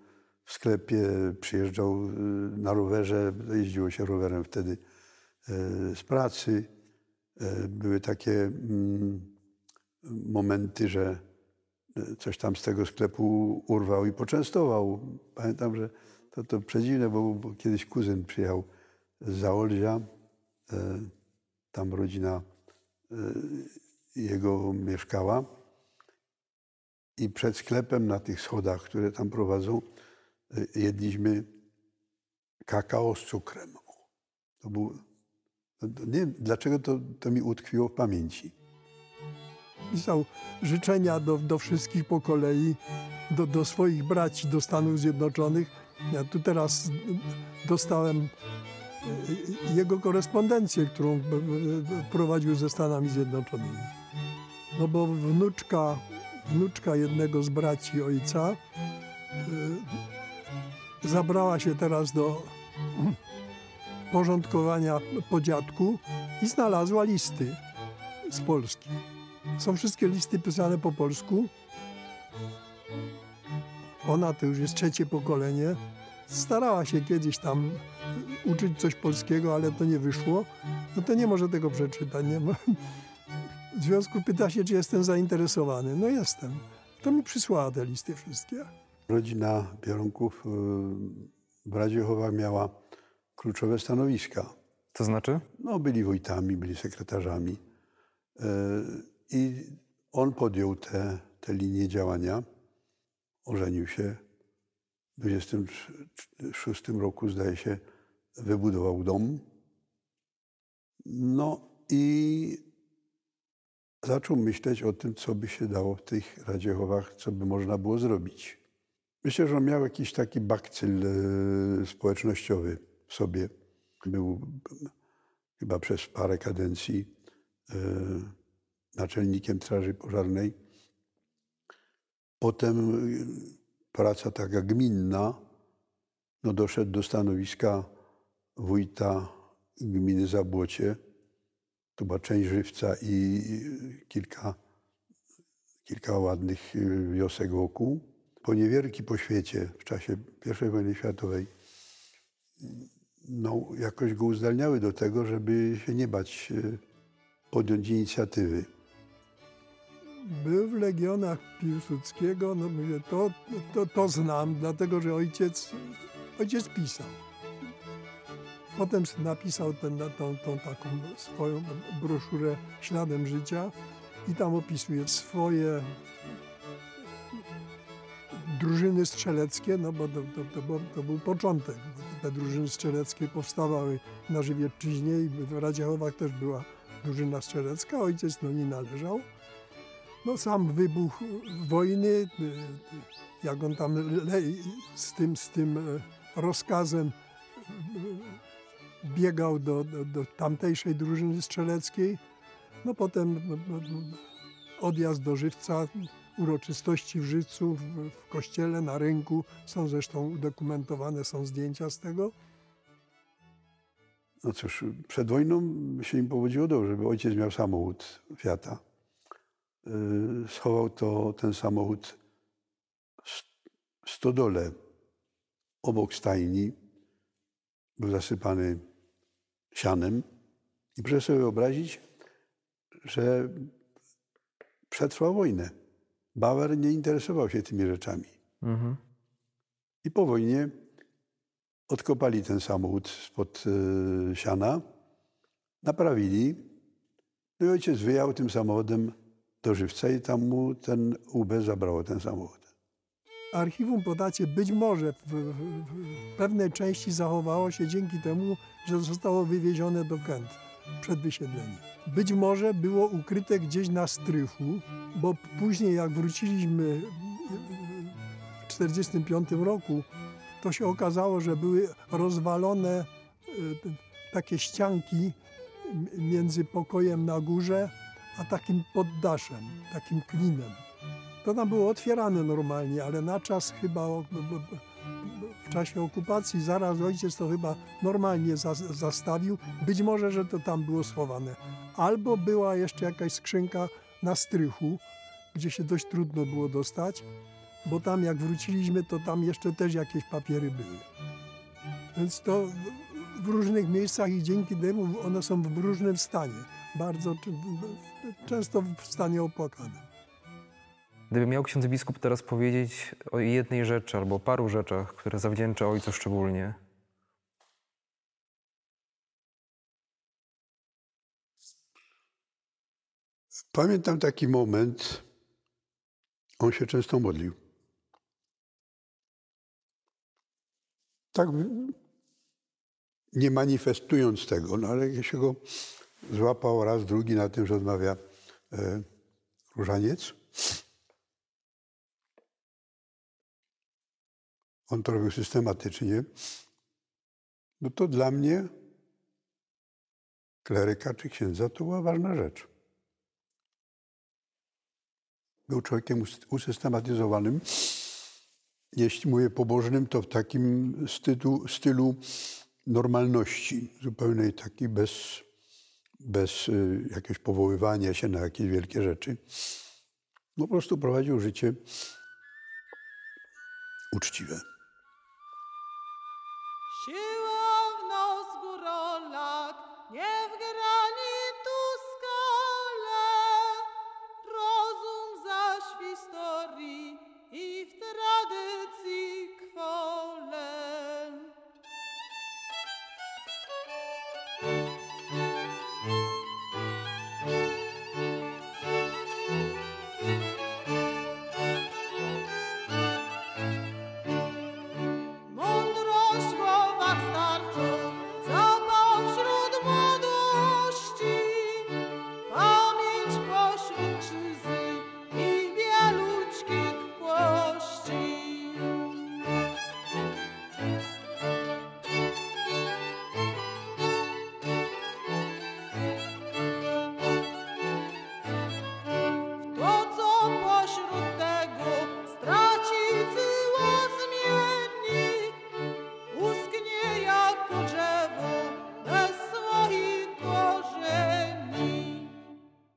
D: w sklepie przyjeżdżał na rowerze, jeździło się rowerem wtedy z pracy. Były takie mm, momenty, że coś tam z tego sklepu urwał i poczęstował. Pamiętam, że to, to przedziwne, bo, bo kiedyś kuzyn przyjechał z Zaolzia, tam rodzina Y, jego mieszkała. I przed sklepem na tych schodach, które tam prowadzą, y, jedliśmy kakao z cukrem. To był, no, nie wiem, dlaczego to, to mi utkwiło w pamięci.
M: Pisał życzenia do, do wszystkich po kolei, do, do swoich braci, do Stanów Zjednoczonych. Ja tu teraz dostałem jego korespondencję, którą e, e, prowadził ze Stanami Zjednoczonymi. No bo wnuczka, wnuczka jednego z braci ojca e, zabrała się teraz do mm, porządkowania po dziadku i znalazła listy z Polski. Są wszystkie listy pisane po polsku. Ona to już jest trzecie pokolenie starała się kiedyś tam uczyć coś polskiego, ale to nie wyszło, no to nie może tego przeczytać. Nie? Bo w związku pyta się, czy jestem zainteresowany. No jestem. To mi przysłała te listy wszystkie.
D: Rodzina Bierunków y, w Radzie miała kluczowe stanowiska. To znaczy? No, byli wójtami, byli sekretarzami. Y, I on podjął te, te linie działania. Ożenił się, 26 roku, zdaje się, wybudował dom. No i zaczął myśleć o tym, co by się dało w tych Radziechowach, co by można było zrobić. Myślę, że on miał jakiś taki bakcyl e, społecznościowy w sobie. Był chyba przez parę kadencji e, naczelnikiem Straży Pożarnej. Potem praca taka gminna, no doszedł do stanowiska wójta gminy Zabłocie. To była część Żywca i kilka, kilka ładnych y, wiosek wokół. Poniewierki po świecie w czasie I wojny światowej no, jakoś go uzdalniały do tego, żeby się nie bać y, podjąć inicjatywy
M: był w Legionach Piłsudskiego, no mówię, to, to, to znam, dlatego że ojciec, ojciec pisał. Potem napisał ten, tą, tą taką swoją broszurę Śladem Życia i tam opisuje swoje drużyny strzeleckie, no bo to, to, to, to był początek. Te drużyny strzeleckie powstawały na Żywiecczyźnie i w Radziechowach też była drużyna strzelecka. Ojciec do no, niej należał. No sam wybuch wojny, y, jak on tam z tym, z tym e, rozkazem y, biegał do, do, do tamtejszej drużyny strzeleckiej. No potem no, no, no, odjazd do Żywca, uroczystości w Życu w, w kościele, na rynku. Są zresztą udokumentowane, są zdjęcia z tego.
D: No cóż, przed wojną się im powodziło dobrze, bo ojciec miał samochód Fiata. Y, schował to ten samochód w stodole obok stajni. Był zasypany sianem. I proszę sobie wyobrazić, że przetrwał wojnę. Bauer nie interesował się tymi rzeczami. Mhm. I po wojnie odkopali ten samochód spod y, siana, naprawili. No i ojciec wyjechał tym samochodem do żywca i tam mu ten UB zabrało ten samochód.
M: Archiwum Podacie być może w, w, w pewnej części zachowało się dzięki temu, że zostało wywiezione do Kent przed wysiedleniem. Być może było ukryte gdzieś na strychu, bo później jak wróciliśmy w 1945 roku, to się okazało, że były rozwalone e, takie ścianki między pokojem na górze a takim poddaszem, takim klinem. To nam było otwierane normalnie, ale na czas chyba w czasie okupacji zaraz ojciec to chyba normalnie za, zastawił. Być może, że to tam było schowane. Albo była jeszcze jakaś skrzynka na strychu, gdzie się dość trudno było dostać, bo tam jak wróciliśmy, to tam jeszcze też jakieś papiery były. Więc to w różnych miejscach i dzięki temu one są w różnym stanie bardzo często w stanie opłakanym.
C: Gdyby miał ksiądz biskup teraz powiedzieć o jednej rzeczy albo paru rzeczach, które zawdzięcza ojcu
D: szczególnie, Pamiętam taki moment, on się często modlił. Tak, nie manifestując tego, no ale jak się go złapał raz drugi na tym, że odmawia e, różaniec. On to robił systematycznie. No to dla mnie kleryka czy księdza to była ważna rzecz. Był człowiekiem usystematyzowanym. Jeśli mówię pobożnym, to w takim stylu, stylu normalności, zupełnej takiej bez bez y, jakiegoś powoływania się na jakieś wielkie rzeczy. No po prostu prowadził życie uczciwe.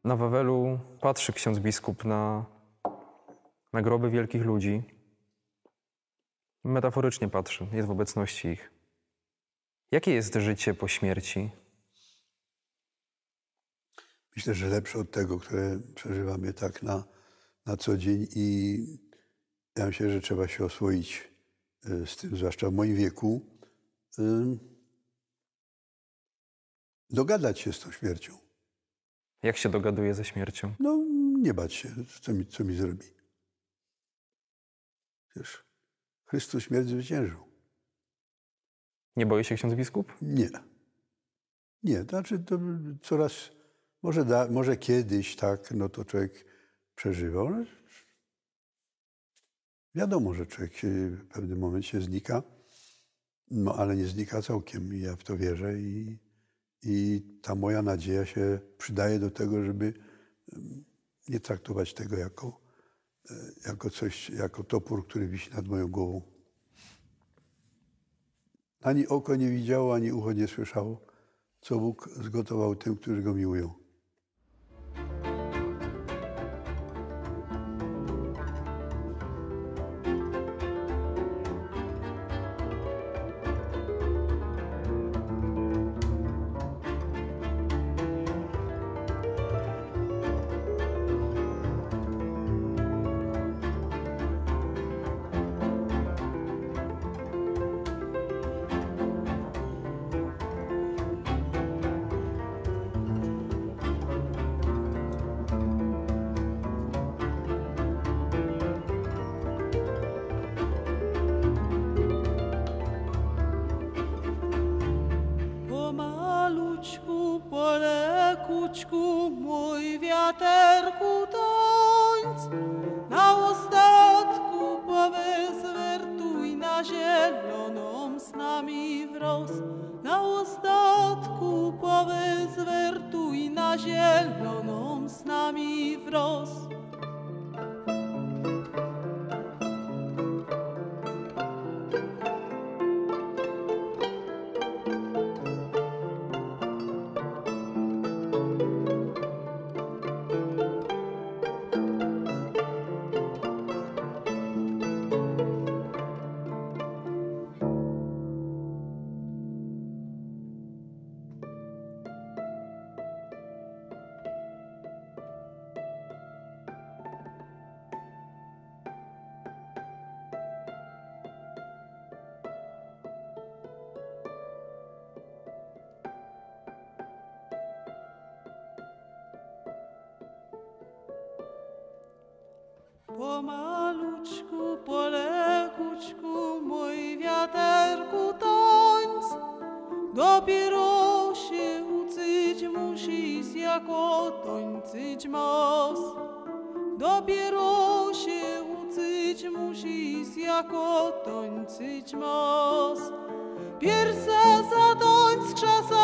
C: na Wawelu patrzy ksiądz biskup na, na groby wielkich ludzi. Metaforycznie patrzy, jest w obecności
D: ich. Jakie jest życie po śmierci? Myślę, że lepsze od tego, które przeżywamy tak na, na co dzień i ja myślę, że trzeba się oswoić y, z tym, zwłaszcza w moim wieku, y, dogadać się z tą śmiercią. Jak się dogaduje ze śmiercią? No, nie bać się, co mi, co mi zrobi. Wiesz, Chrystus śmierć zwyciężył. Nie boi się ksiądz biskup? Nie. Nie, to znaczy to coraz, może, da, może kiedyś tak, no to człowiek przeżywał. No, wiadomo, że człowiek w pewnym momencie znika, no ale nie znika całkiem. Ja w to wierzę i i ta moja nadzieja się przydaje do tego, żeby nie traktować tego jako, e, jako coś, jako topór, który wisi nad moją głową. Ani oko nie widziało, ani ucho nie słyszało, co Bóg zgotował tym, którzy Go miłują.
Q: Cić mos, pierwsza zadań z